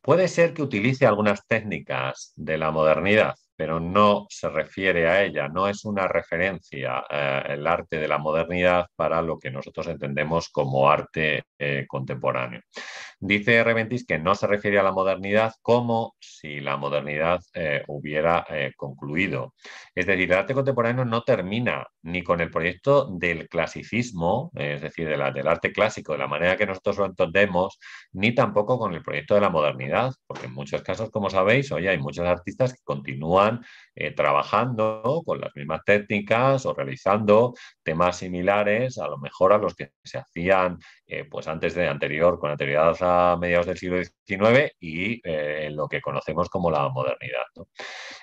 Puede ser que utilice algunas técnicas de la modernidad, pero no se refiere a ella, no es una referencia eh, el arte de la modernidad para lo que nosotros entendemos como arte eh, contemporáneo. Dice Reventis que no se refiere a la modernidad como si la modernidad eh, hubiera eh, concluido. Es decir, el arte contemporáneo no termina ni con el proyecto del clasicismo, es decir, del arte clásico, de la manera que nosotros lo entendemos, ni tampoco con el proyecto de la modernidad, porque en muchos casos, como sabéis, hoy hay muchos artistas que continúan eh, trabajando con las mismas técnicas o realizando temas similares a lo mejor a los que se hacían eh, pues antes de anterior, con anterioridad a mediados del siglo XIX y eh, lo que conocemos como la modernidad.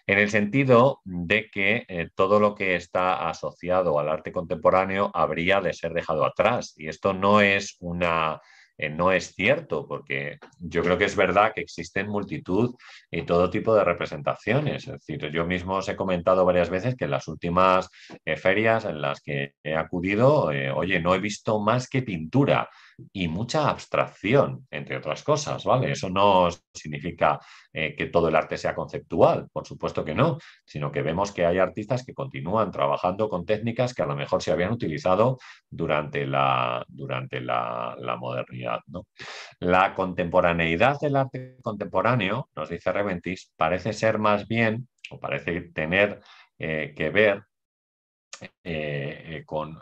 En el sentido de que eh, todo lo que está asociado al arte contemporáneo habría de ser dejado atrás. Y esto no es una eh, no es cierto, porque yo creo que es verdad que existen multitud y todo tipo de representaciones. Es decir, yo mismo os he comentado varias veces que en las últimas eh, ferias en las que he acudido, eh, oye, no he visto más que pintura y mucha abstracción, entre otras cosas, ¿vale? Eso no significa eh, que todo el arte sea conceptual, por supuesto que no, sino que vemos que hay artistas que continúan trabajando con técnicas que a lo mejor se habían utilizado durante la, durante la, modernidad, La contemporaneidad del arte contemporáneo, nos dice Reventis, parece ser más bien, o parece tener eh, que ver eh, con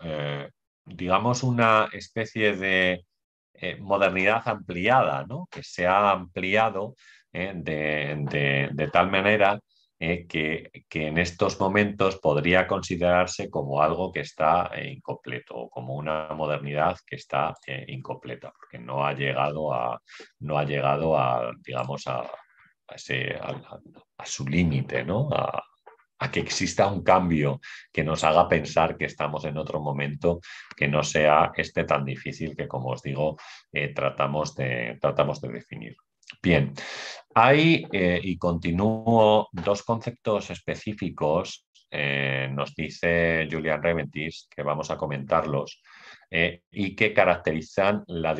digamos, una especie de eh, modernidad ampliada, ¿no? que se ha ampliado ¿eh? de, tal manera ¿eh? que, que, en estos momentos podría considerarse como algo que está incompleto o como una modernidad que está incompleta, porque no ha llegado a, no ha llegado a digamos, a, ese, su límite, ¿no? a, a que exista un cambio que nos haga pensar que estamos en otro momento que no sea este tan difícil que, como os digo, eh, tratamos, de, tratamos de definir. Bien, hay, eh, y continúo, dos conceptos específicos, eh, nos dice Julian Reventis, que vamos a comentarlos, y que caracterizan la,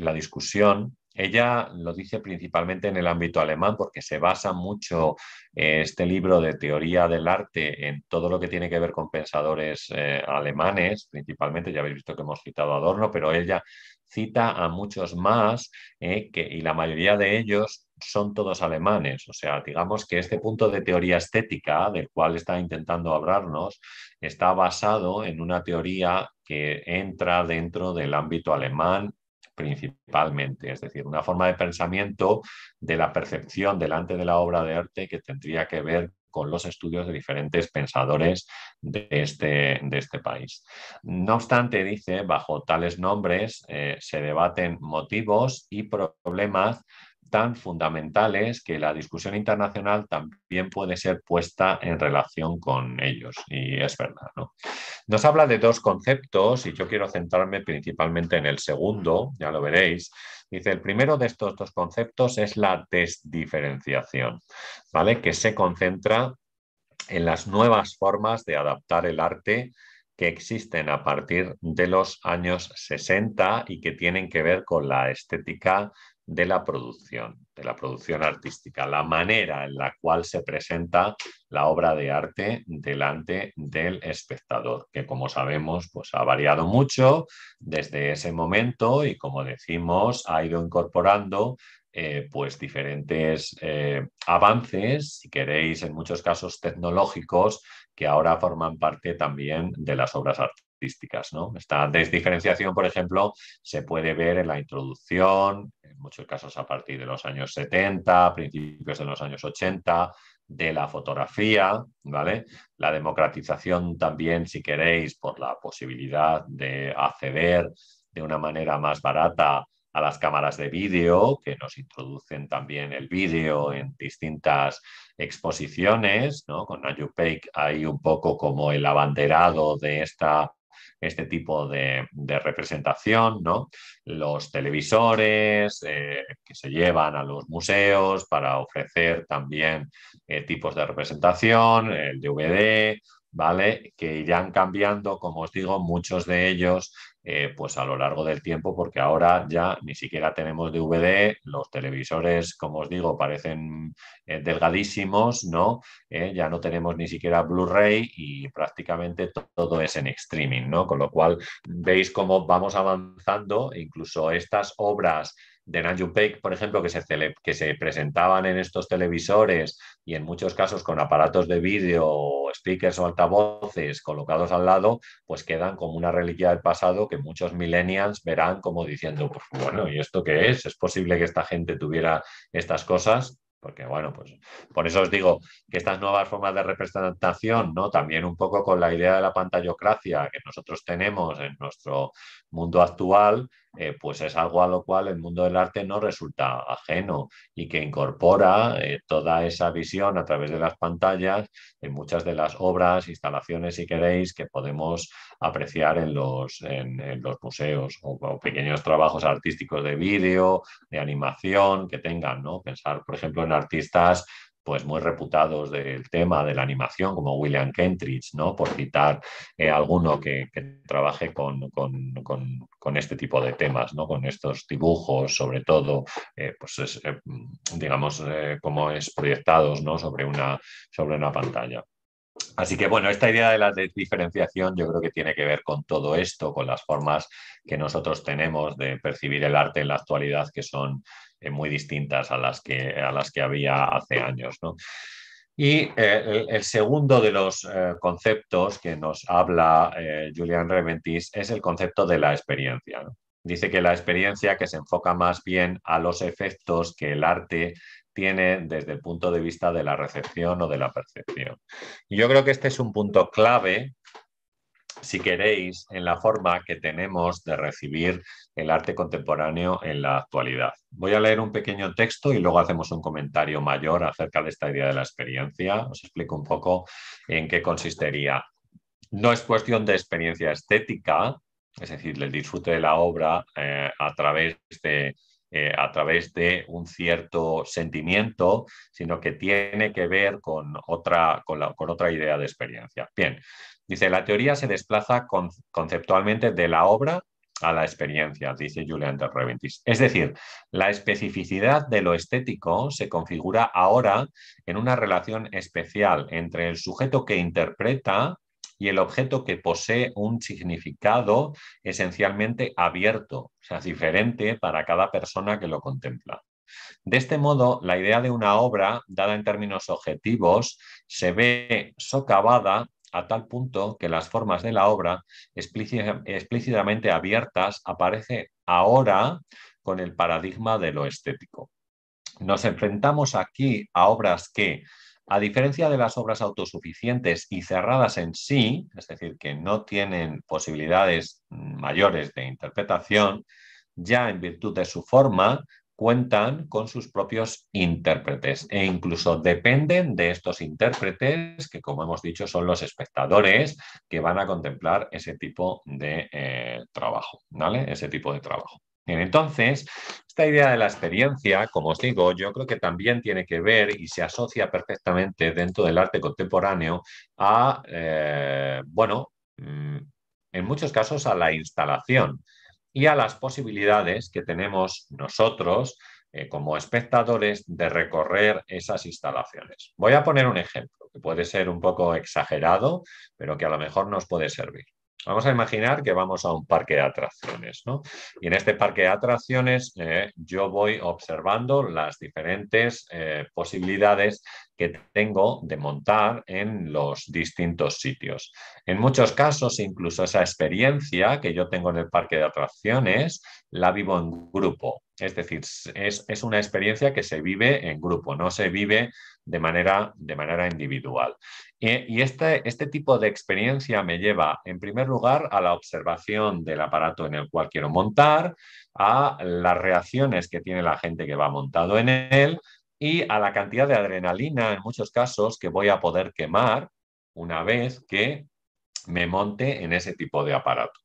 la discusión ella lo dice principalmente en el ámbito alemán porque se basa mucho este libro de teoría del arte en todo lo que tiene que ver con pensadores eh, alemanes, principalmente, ya habéis visto que hemos citado a Adorno, pero ella cita a muchos más eh, y la mayoría de ellos son todos alemanes. O sea, digamos que este punto de teoría estética del cual está intentando hablarnos está basado en una teoría que entra dentro del ámbito alemán principalmente, es decir, una forma de pensamiento de la percepción delante de la obra de arte que tendría que ver con los estudios de diferentes pensadores de este, de este país. No obstante, dice, bajo tales nombres eh, se debaten motivos y problemas tan fundamentales que la discusión internacional también puede ser puesta en relación con ellos. Y es verdad, ¿no? Nos habla de dos conceptos y yo quiero centrarme principalmente en el segundo, ya lo veréis. Dice, el primero de estos dos conceptos es la desdiferenciación, ¿vale? Que se concentra en las nuevas formas de adaptar el arte que existen a partir de los años 60 y que tienen que ver con la estética de la producción, de la producción artística, la manera en la cual se presenta la obra de arte delante del espectador, que como sabemos pues ha variado mucho desde ese momento y como decimos ha ido incorporando eh, pues diferentes eh, avances, si queréis, en muchos casos tecnológicos, que ahora forman parte también de las obras artísticas ¿no? Esta desdiferenciación, por ejemplo, se puede ver en la introducción, en muchos casos a partir de los años 70, principios de los años 80, de la fotografía, ¿vale? La democratización también, si queréis, por la posibilidad de acceder de una manera más barata a las cámaras de vídeo, que nos introducen también el vídeo en distintas exposiciones, ¿no? Con Ayupake ahí un poco como el abanderado de esta este tipo de, representación, ¿no? Los televisores eh, que se llevan a los museos para ofrecer también eh, tipos de representación, el DVD, ¿vale? Que irán cambiando, como os digo, muchos de ellos eh, pues a lo largo del tiempo, porque ahora ya ni siquiera tenemos DVD, los televisores, como os digo, parecen eh, delgadísimos, ¿no? Eh, ya no tenemos ni siquiera Blu-ray y prácticamente todo es en streaming, ¿no? Con lo cual veis cómo vamos avanzando, incluso estas obras de Nanju Peik, por ejemplo, que se, presentaban en estos televisores y en muchos casos con aparatos de vídeo, speakers o altavoces colocados al lado, pues quedan como una reliquia del pasado que muchos millennials verán como diciendo, pues bueno, ¿y esto qué es? ¿Es posible que esta gente tuviera estas cosas? Porque, bueno, pues por eso os digo que estas nuevas formas de representación, ¿no? También un poco con la idea de la pantallocracia que nosotros tenemos en nuestro mundo actual, eh, pues es algo a lo cual el mundo del arte no resulta ajeno y que incorpora eh, toda esa visión a través de las pantallas en muchas de las obras, instalaciones, si queréis, que podemos apreciar en los, los museos o, o, pequeños trabajos artísticos de vídeo, de animación que tengan, ¿no? Pensar, por ejemplo, en artistas pues muy reputados del tema de la animación, como William Kentridge, ¿no? por citar eh, alguno que, trabaje con, este tipo de temas, ¿no? con estos dibujos, sobre todo, eh, pues eh, digamos, como es proyectados ¿no? sobre, una, sobre una pantalla. Así que bueno, esta idea de la diferenciación yo creo que tiene que ver con todo esto, con las formas que nosotros tenemos de percibir el arte en la actualidad, que son eh, muy distintas a las que, a las que había hace años. Y eh, el, segundo de los eh, conceptos que nos habla Julian Rementis es el concepto de la experiencia. Dice que la experiencia que se enfoca más bien a los efectos que el arte tiene desde el punto de vista de la recepción o de la percepción. yo creo que este es un punto clave si queréis, en la forma que tenemos de recibir el arte contemporáneo en la actualidad. Voy a leer un pequeño texto y luego hacemos un comentario mayor acerca de esta idea de la experiencia. Os explico un poco en qué consistiría. No es cuestión de experiencia estética, es decir, el disfrute de la obra eh, a través de eh, a través de un cierto sentimiento, sino que tiene que ver con otra, con, otra idea de experiencia. Bien, dice, la teoría se desplaza conceptualmente de la obra a la experiencia, dice Julian de Reventis. Es decir, la especificidad de lo estético se configura ahora en una relación especial entre el sujeto que interpreta y el objeto que posee un significado esencialmente abierto, o sea, diferente para cada persona que lo contempla. De este modo, la idea de una obra, dada en términos objetivos, se ve socavada a tal punto que las formas de la obra explícitamente abiertas aparece ahora con el paradigma de lo estético. Nos enfrentamos aquí a obras que, a diferencia de las obras autosuficientes y cerradas en sí, es decir, que no tienen posibilidades mayores de interpretación, ya en virtud de su forma, cuentan con sus propios intérpretes e incluso dependen de estos intérpretes, que como hemos dicho son los espectadores que van a contemplar ese tipo de eh, trabajo, ¿vale? Ese tipo de trabajo. Entonces, esta idea de la experiencia, como os digo, yo creo que también tiene que ver y se asocia perfectamente dentro del arte contemporáneo a, eh, bueno, mm, en muchos casos a la instalación y a las posibilidades que tenemos nosotros eh, como espectadores de recorrer esas instalaciones. Voy a poner un ejemplo que puede ser un poco exagerado, pero que a lo mejor nos puede servir. Vamos a imaginar que vamos a un parque de atracciones, Y en este parque de atracciones eh, yo voy observando las diferentes eh, posibilidades que tengo de montar en los distintos sitios. En muchos casos, incluso esa experiencia que yo tengo en el parque de atracciones, la vivo en grupo. Es decir, es, una experiencia que se vive en grupo, no se vive de manera, de manera individual. Y, este, este, tipo de experiencia me lleva, en primer lugar, a la observación del aparato en el cual quiero montar, a las reacciones que tiene la gente que va montado en él y a la cantidad de adrenalina, en muchos casos, que voy a poder quemar una vez que me monte en ese tipo de aparato.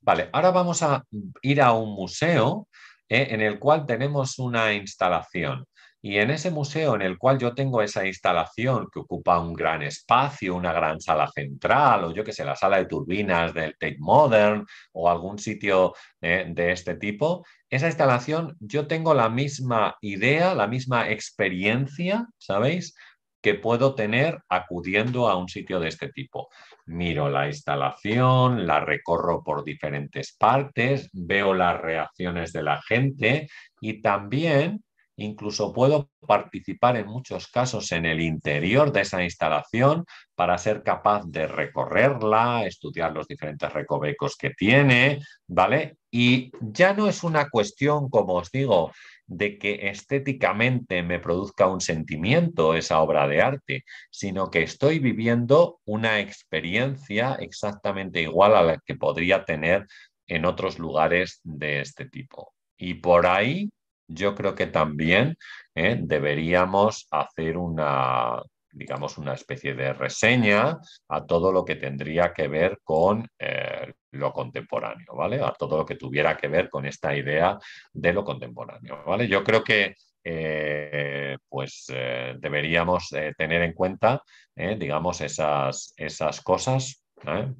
Vale, ahora vamos a ir a un museo ¿eh? en el cual tenemos una instalación. Y en ese museo en el cual yo tengo esa instalación que ocupa un gran espacio, una gran sala central, o yo que sé, la sala de turbinas del Tate Modern o algún sitio ¿eh? de este tipo, esa instalación yo tengo la misma idea, la misma experiencia, ¿sabéis? que puedo tener acudiendo a un sitio de este tipo miro la instalación, la recorro por diferentes partes, veo las reacciones de la gente y también incluso puedo participar en muchos casos en el interior de esa instalación para ser capaz de recorrerla, estudiar los diferentes recovecos que tiene, ¿vale? Y ya no es una cuestión, como os digo, de que estéticamente me produzca un sentimiento esa obra de arte, sino que estoy viviendo una experiencia exactamente igual a la que podría tener en otros lugares de este tipo. Y por ahí yo creo que también ¿eh? deberíamos hacer una, digamos, una especie de reseña a todo lo que tendría que ver con eh, lo contemporáneo, ¿vale? A todo lo que tuviera que ver con esta idea de lo contemporáneo, ¿vale? Yo creo que eh, pues eh, deberíamos tener en cuenta, digamos, esas, esas cosas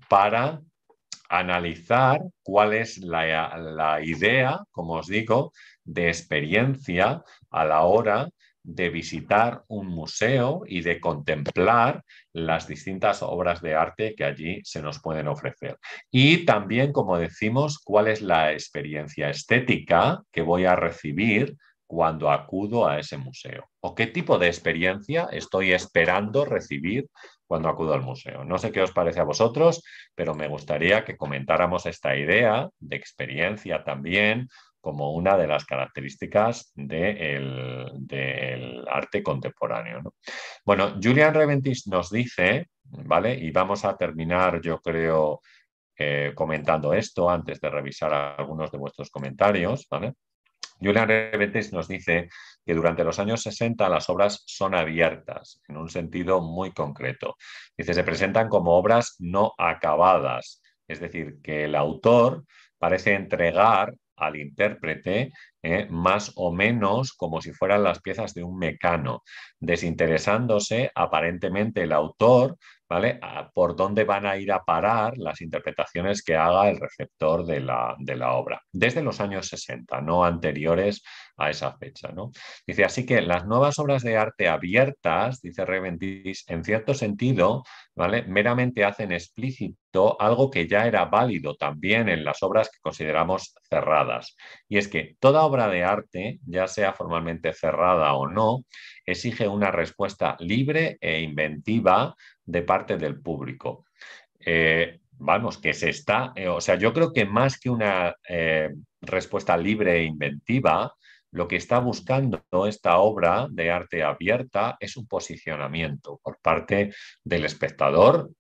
para analizar cuál es la, la idea, como os digo, de experiencia a la hora de visitar un museo y de contemplar las distintas obras de arte que allí se nos pueden ofrecer. Y también, como decimos, cuál es la experiencia estética que voy a recibir cuando acudo a ese museo o qué tipo de experiencia estoy esperando recibir cuando acudo al museo. No sé qué os parece a vosotros, pero me gustaría que comentáramos esta idea de experiencia también como una de las características del arte contemporáneo. Bueno, Julian Reventis nos dice, ¿vale? Y vamos a terminar, yo creo, eh, comentando esto antes de revisar algunos de vuestros comentarios, Julian Reventis nos dice que durante los años 60 las obras son abiertas, en un sentido muy concreto. Dice, se presentan como obras no acabadas, es decir, que el autor parece entregar al intérprete ¿eh? más o menos como si fueran las piezas de un mecano, desinteresándose aparentemente el autor ¿vale? por dónde van a ir a parar las interpretaciones que haga el receptor de la, de la obra, desde los años 60, no anteriores a esa fecha. ¿no? Dice, así que las nuevas obras de arte abiertas, dice Reventis, en cierto sentido, ¿vale? meramente hacen explícito algo que ya era válido también en las obras que consideramos cerradas. Y es que toda obra de arte, ya sea formalmente cerrada o no, exige una respuesta libre e inventiva de parte del público. Eh, vamos, que se está, eh, o sea, yo creo que más que una eh, respuesta libre e inventiva, lo que está buscando esta obra de arte abierta es un posicionamiento por parte del espectador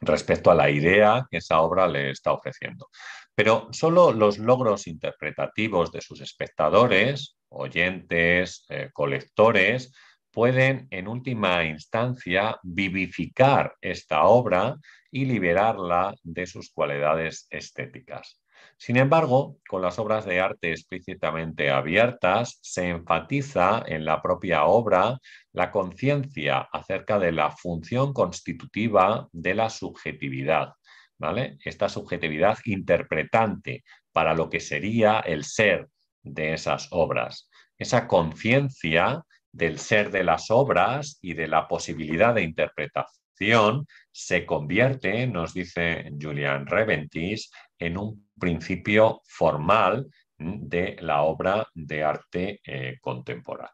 respecto a la idea que esa obra le está ofreciendo. Pero solo los logros interpretativos de sus espectadores, oyentes, eh, colectores, pueden en última instancia vivificar esta obra y liberarla de sus cualidades estéticas. Sin embargo, con las obras de arte explícitamente abiertas, se enfatiza en la propia obra la conciencia acerca de la función constitutiva de la subjetividad, ¿vale? Esta subjetividad interpretante para lo que sería el ser de esas obras. Esa conciencia del ser de las obras y de la posibilidad de interpretación se convierte, nos dice Julian Reventis, en un principio formal de la obra de arte eh, contemporáneo.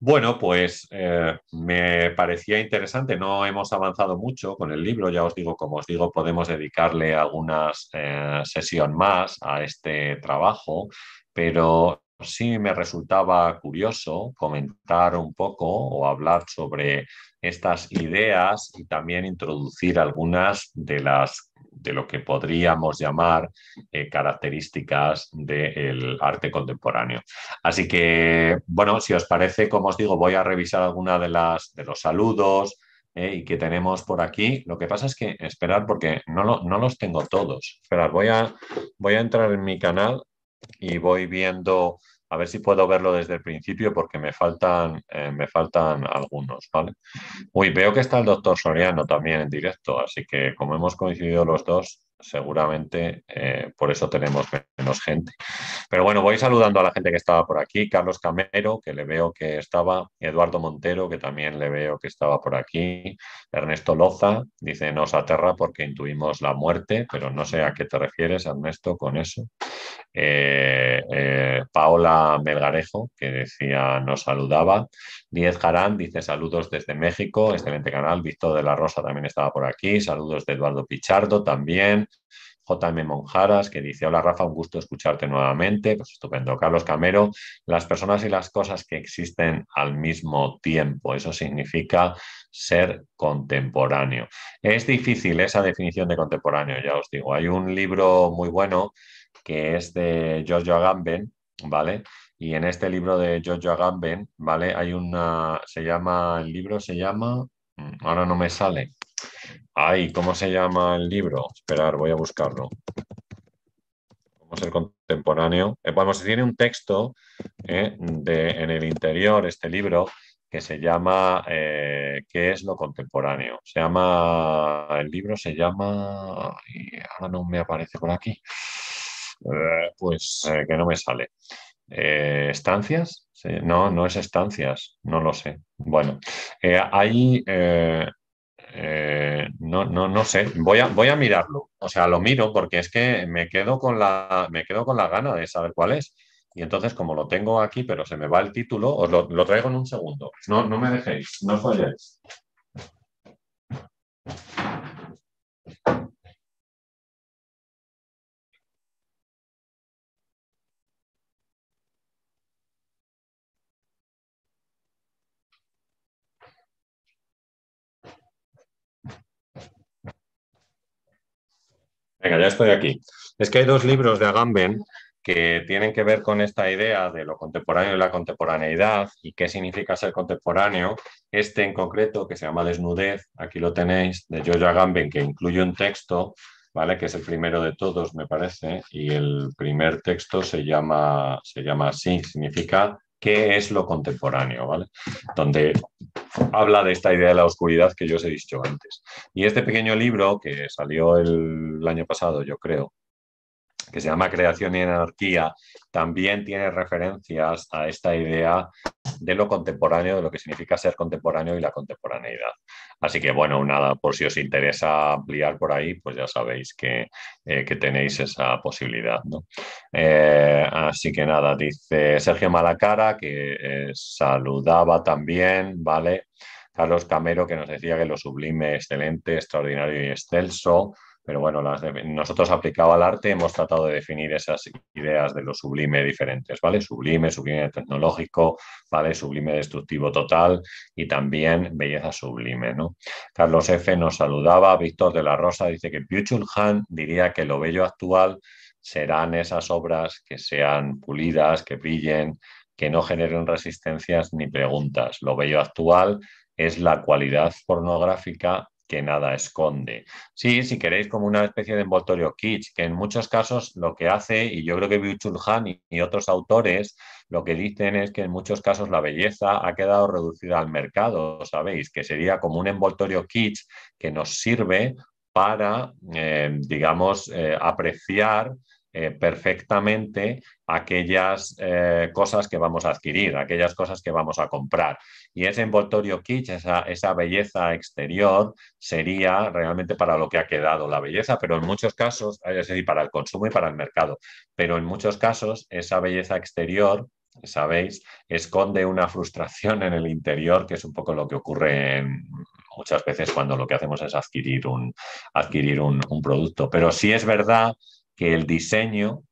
Bueno, pues eh, me parecía interesante, no hemos avanzado mucho con el libro, ya os digo, como os digo, podemos dedicarle algunas eh, sesión más a este trabajo, pero sí me resultaba curioso comentar un poco o hablar sobre estas ideas y también introducir algunas de las de lo que podríamos llamar eh, características del arte contemporáneo. Así que, bueno, si os parece, como os digo, voy a revisar alguna de las de los saludos, eh, y que tenemos por aquí. Lo que pasa es que, esperar porque no, no los tengo todos. Esperad, voy a, voy a entrar en mi canal y voy viendo, a ver si puedo verlo desde el principio porque me faltan, eh, me faltan algunos, ¿vale? Uy, veo que está el doctor Soriano también en directo, así que como hemos coincidido los dos, seguramente eh, por eso tenemos menos gente. Pero bueno, voy saludando a la gente que estaba por aquí. Carlos Camero, que le veo que estaba. Eduardo Montero, que también le veo que estaba por aquí. Ernesto Loza, dice, nos aterra porque intuimos la muerte, pero no sé a qué te refieres, Ernesto, con eso. Eh, eh, Paola Melgarejo, que decía, nos saludaba. Diez Jarán, dice, saludos desde México, excelente canal. Víctor de la Rosa también estaba por aquí. Saludos de Eduardo Pichardo también. JM Monjaras, que dice, hola Rafa, un gusto escucharte nuevamente. Pues estupendo. Carlos Camero, las personas y las cosas que existen al mismo tiempo. Eso significa ser contemporáneo. Es difícil esa definición de contemporáneo, ya os digo. Hay un libro muy bueno que es de Giorgio Agamben, ¿vale? Y en este libro de Giorgio Agamben, ¿vale? Hay una, se llama, el libro se llama, mm, ahora no me sale, ¿cómo se llama el libro? Esperar, voy a buscarlo. ¿Cómo es el contemporáneo? Eh, vamos, se tiene un texto eh, en el interior, este libro, que se llama eh, ¿Qué es lo contemporáneo? Se llama, el libro se llama, y ahora no me aparece por aquí, pues que no me sale. ¿Estancias? no, no es estancias, no lo sé. Bueno, hay eh, no, no, no sé. Voy a, voy a mirarlo. O sea, lo miro porque es que me quedo con la, me quedo con la gana de saber cuál es. Y entonces, como lo tengo aquí, pero se me va el título, os lo, traigo en un segundo. No, no me dejéis, no os falléis. Venga, ya estoy aquí. Es que hay dos libros de Agamben que tienen que ver con esta idea de lo contemporáneo y la contemporaneidad y qué significa ser contemporáneo. Este en concreto, que se llama Desnudez, aquí lo tenéis, de George Agamben, que incluye un texto, ¿vale? que es el primero de todos, me parece, y el primer texto se llama, se llama así, significa qué es lo contemporáneo, Donde habla de esta idea de la oscuridad que yo os he dicho antes. Y este pequeño libro que salió el año pasado, yo creo, que se llama Creación y Anarquía, también tiene referencias a esta idea de lo contemporáneo, de lo que significa ser contemporáneo y la contemporaneidad. Así que bueno, nada, por si os interesa ampliar por ahí, pues ya sabéis que, eh, tenéis esa posibilidad. Eh, así que nada, dice Sergio Malacara, que eh, saludaba también, ¿vale? Carlos Camero, que nos decía que lo sublime, excelente, extraordinario y excelso. Pero bueno, nosotros aplicado al arte hemos tratado de definir esas ideas de lo sublime diferentes, ¿vale? Sublime, sublime tecnológico, ¿vale? Sublime destructivo total y también belleza sublime, ¿no? Carlos F. nos saludaba, Víctor de la Rosa dice que Piu Han diría que lo bello actual serán esas obras que sean pulidas, que brillen, que no generen resistencias ni preguntas. Lo bello actual es la cualidad pornográfica que nada esconde. Sí, si queréis, como una especie de envoltorio kitsch, que en muchos casos lo que hace, y yo creo que Viu y, otros autores lo que dicen es que en muchos casos la belleza ha quedado reducida al mercado, ¿sabéis? Que sería como un envoltorio kitsch que nos sirve para, eh, digamos, eh, apreciar eh, perfectamente aquellas eh, cosas que vamos a adquirir, aquellas cosas que vamos a comprar. Y ese envoltorio kitsch, esa, esa belleza exterior, sería realmente para lo que ha quedado la belleza, pero en muchos casos, eh, es decir, para el consumo y para el mercado, pero en muchos casos esa belleza exterior sabéis, esconde una frustración en el interior, que es un poco lo que ocurre muchas veces cuando lo que hacemos es adquirir un, adquirir un producto. Pero si es verdad que el diseño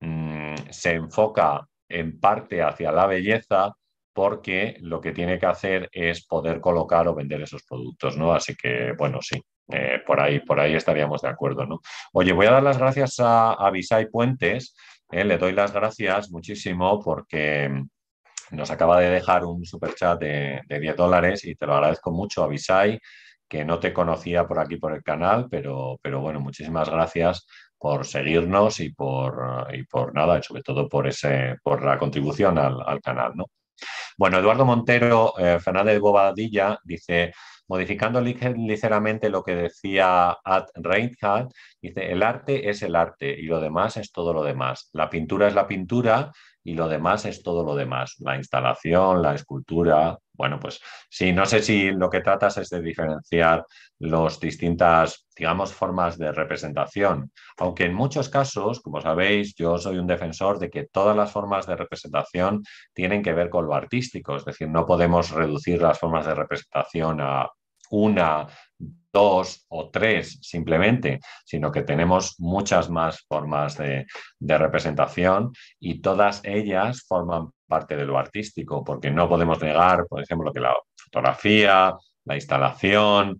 mm, se enfoca en parte hacia la belleza porque lo que tiene que hacer es poder colocar o vender esos productos, ¿no? Así que, bueno, sí, eh, por, ahí, por ahí estaríamos de acuerdo, ¿no? Oye, voy a dar las gracias a, a Puentes, eh, le doy las gracias muchísimo porque nos acaba de dejar un superchat de, de 10 dólares y te lo agradezco mucho a que no te conocía por aquí por el canal, pero bueno, muchísimas gracias por seguirnos y por, y por nada, y sobre todo por, ese, por la contribución al, canal. ¿no? Bueno, Eduardo Montero eh, Fernández Bobadilla dice, modificando ligeramente lo que decía Ad Reinhardt, dice, el arte es el arte y lo demás es todo lo demás. La pintura es la pintura, y lo demás es todo lo demás, la instalación, la escultura. Bueno, pues sí, no sé si lo que tratas es de diferenciar las distintas, digamos, formas de representación, aunque en muchos casos, como sabéis, yo soy un defensor de que todas las formas de representación tienen que ver con lo artístico, es decir, no podemos reducir las formas de representación a una dos o tres simplemente, sino que tenemos muchas más formas de, representación y todas ellas forman parte de lo artístico, porque no podemos negar, por ejemplo, que la fotografía, la instalación,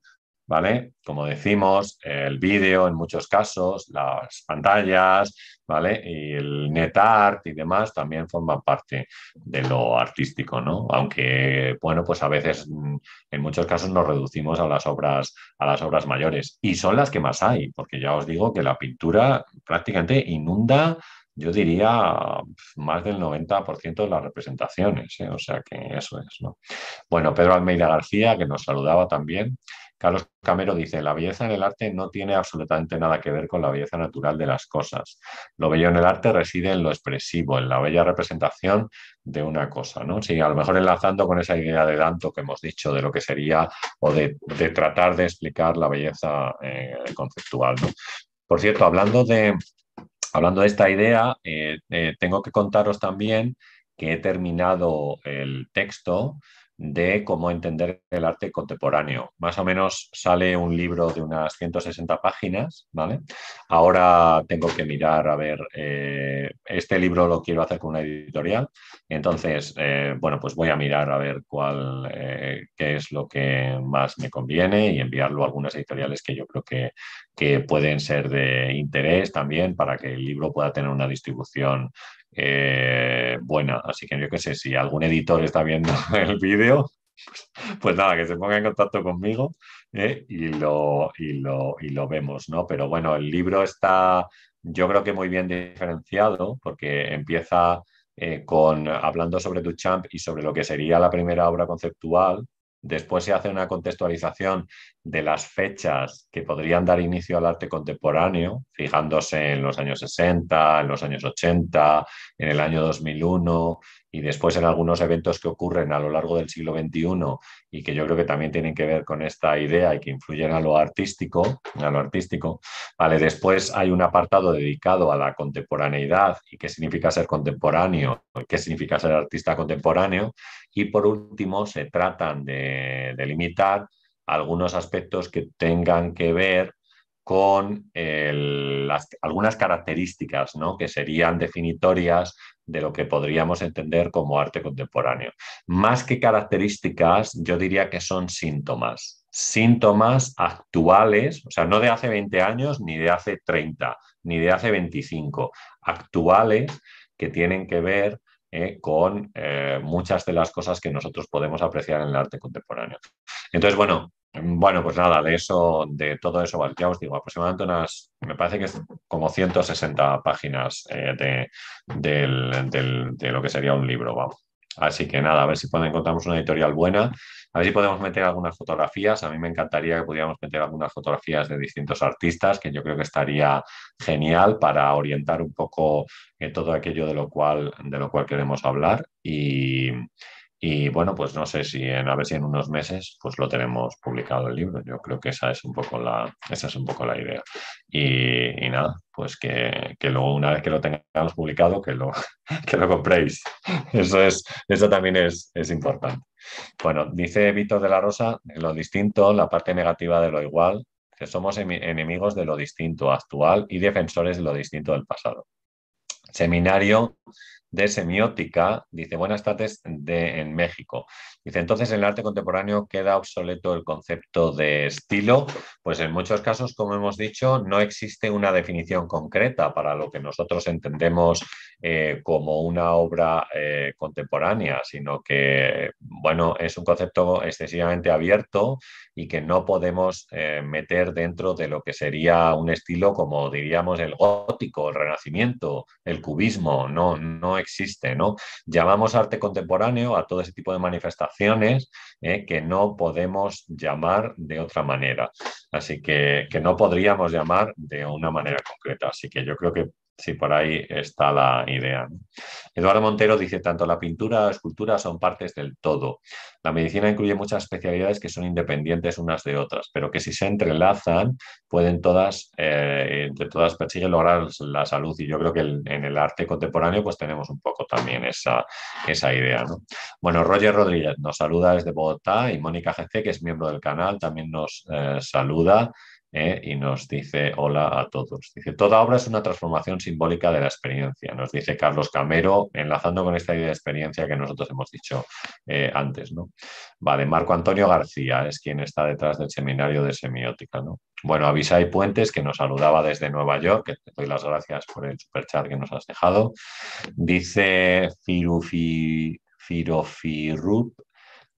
como decimos, el vídeo en muchos casos, las pantallas, ¿vale? Y el net art y demás también forman parte de lo artístico, ¿no? Aunque, bueno, pues a veces, mm, en muchos casos nos reducimos a las obras, a las obras mayores. Y son las que más hay, porque ya os digo que la pintura prácticamente inunda yo diría más del 90% de las representaciones, ¿eh? o sea que eso es. Bueno, Pedro Almeida García, que nos saludaba también, Carlos Camero dice, la belleza en el arte no tiene absolutamente nada que ver con la belleza natural de las cosas. Lo bello en el arte reside en lo expresivo, en la bella representación de una cosa, ¿no? Sí, a lo mejor enlazando con esa idea de Danto que hemos dicho, de lo que sería o de, tratar de explicar la belleza eh, conceptual, Por cierto, hablando de, hablando de esta idea, eh, eh, tengo que contaros también que he terminado el texto de cómo entender el arte contemporáneo. Más o menos sale un libro de unas 160 páginas, ¿vale? Ahora tengo que mirar, a ver, eh, este libro lo quiero hacer con una editorial, entonces, eh, bueno, pues voy a mirar a ver cuál, eh, qué es lo que más me conviene y enviarlo a algunas editoriales que yo creo que, que pueden ser de interés también para que el libro pueda tener una distribución eh, bueno, buena. Así que yo qué sé, si algún editor está viendo el vídeo, pues, nada, que se ponga en contacto conmigo eh, y, lo, lo, y lo vemos, ¿no? Pero bueno, el libro está, yo creo que muy bien diferenciado porque empieza eh, con hablando sobre Duchamp y sobre lo que sería la primera obra conceptual. Después se hace una contextualización de las fechas que podrían dar inicio al arte contemporáneo, fijándose en los años 60, en los años 80, en el año 2001 y después en algunos eventos que ocurren a lo largo del siglo XXI y que yo creo que también tienen que ver con esta idea y que influyen a lo artístico, a lo artístico. Vale, después hay un apartado dedicado a la contemporaneidad y qué significa ser contemporáneo, qué significa ser artista contemporáneo y por último se tratan de delimitar algunos aspectos que tengan que ver con algunas características que serían definitorias de lo que podríamos entender como arte contemporáneo. Más que características, yo diría que son síntomas, síntomas actuales, o sea, no de hace 20 años, ni de hace 30, ni de hace 25, actuales que tienen que ver eh, con eh, muchas de las cosas que nosotros podemos apreciar en el arte contemporáneo. Entonces, bueno, bueno, pues nada, de eso, de todo eso, ya os digo, aproximadamente unas, me parece que es como 160 páginas eh, de lo que sería un libro, vamos. Así que nada, a ver si encontramos una editorial buena, a ver si podemos meter algunas fotografías. A mí me encantaría que pudiéramos meter algunas fotografías de distintos artistas, que yo creo que estaría genial para orientar un poco eh, todo aquello de lo cual, de lo cual queremos hablar. Y, y bueno, pues no sé si en, a ver si en unos meses pues lo tenemos publicado el libro. Yo creo que esa es un poco la, esa es un poco la idea. Y, nada, pues que, que, luego una vez que lo tengamos publicado, que lo, que lo compréis. Eso, es, eso también es, es importante. Bueno, dice Vito de la Rosa, lo distinto, la parte negativa de lo igual, que somos enemigos de lo distinto actual y defensores de lo distinto del pasado. Seminario de semiótica, dice, buenas tardes, de, en México. Dice, entonces en el arte contemporáneo queda obsoleto el concepto de estilo, pues en muchos casos, como hemos dicho, no existe una definición concreta para lo que nosotros entendemos eh, como una obra eh, contemporánea, sino que, bueno, es un concepto excesivamente abierto y que no podemos eh, meter dentro de lo que sería un estilo como diríamos el gótico, el renacimiento, el cubismo, no, no existe, ¿no? Llamamos arte contemporáneo a todo ese tipo de manifestaciones ¿eh? que no podemos llamar de otra manera, así que, que no podríamos llamar de una manera concreta. Así que yo creo que Sí, por ahí está la idea. Eduardo Montero dice, tanto la pintura, la escultura son partes del todo. La medicina incluye muchas especialidades que son independientes unas de otras, pero que si se entrelazan, pueden todas, eh, entre todas persiguen lograr la salud. Y yo creo que en el arte contemporáneo pues tenemos un poco también esa, idea. Bueno, Roger Rodríguez nos saluda desde Bogotá y Mónica GC, que es miembro del canal, también nos eh, saluda. ¿eh? y nos dice hola a todos. Dice, toda obra es una transformación simbólica de la experiencia, nos dice Carlos Camero, enlazando con esta idea de experiencia que nosotros hemos dicho eh, antes. ¿no? Vale, Marco Antonio García es quien está detrás del seminario de semiótica. ¿no? Bueno, y Puentes, que nos saludaba desde Nueva York, que te doy las gracias por el superchat que nos has dejado. Dice Firufi, Firofirup,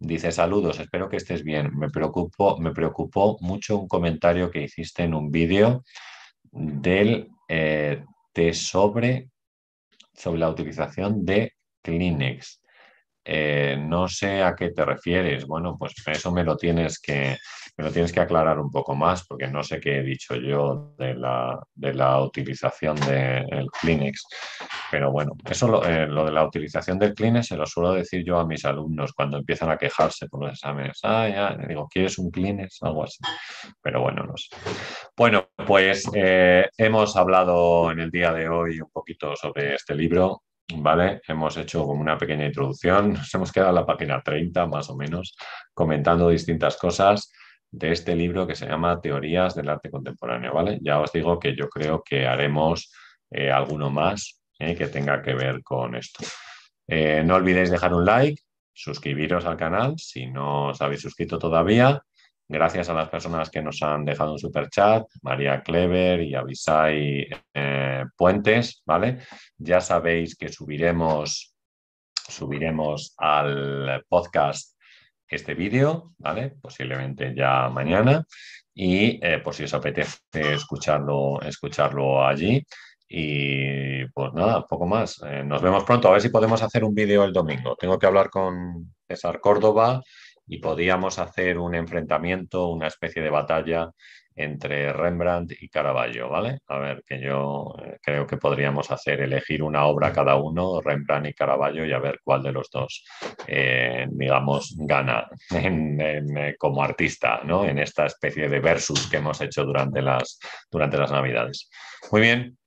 Dice saludos, espero que estés bien. Me preocupó, me preocupó mucho un comentario que hiciste en un vídeo del eh, sobre, sobre la utilización de Kleenex. Eh, no sé a qué te refieres. Bueno, pues eso me lo tienes que, me lo tienes que aclarar un poco más porque no sé qué he dicho yo de la, utilización del Kleenex. Pero bueno, eso eh, lo, de la utilización del Kleenex se lo suelo decir yo a mis alumnos cuando empiezan a quejarse por los exámenes. Ah, ya, le digo, ¿quieres un Kleenex? Algo así. Pero bueno, no sé. Bueno, pues eh, hemos hablado en el día de hoy un poquito sobre este libro. ¿vale? Hemos hecho como una pequeña introducción, nos hemos quedado en la página 30 más o menos, comentando distintas cosas de este libro que se llama Teorías del Arte Contemporáneo, ¿vale? Ya os digo que yo creo que haremos eh, alguno más eh, que tenga que ver con esto. Eh, no olvidéis dejar un like, suscribiros al canal si no os habéis suscrito todavía. Gracias a las personas que nos han dejado un super chat, María Clever y Avisai Puentes, ¿vale? Ya sabéis que subiremos, subiremos al podcast este vídeo, ¿vale? Posiblemente ya mañana. Y eh, por si os apetece escucharlo, escucharlo allí. Y pues nada, poco más. Eh, nos vemos pronto. A ver si podemos hacer un vídeo el domingo. Tengo que hablar con César Córdoba y podíamos hacer un enfrentamiento, una especie de batalla entre Rembrandt y Caravaggio, ¿vale? A ver, que yo eh, creo que podríamos hacer elegir una obra cada uno, Rembrandt y Caravaggio, y a ver cuál de los dos, eh, digamos, gana eh, como artista, ¿no? En esta especie de versus que hemos hecho durante las, durante las Navidades. Muy bien,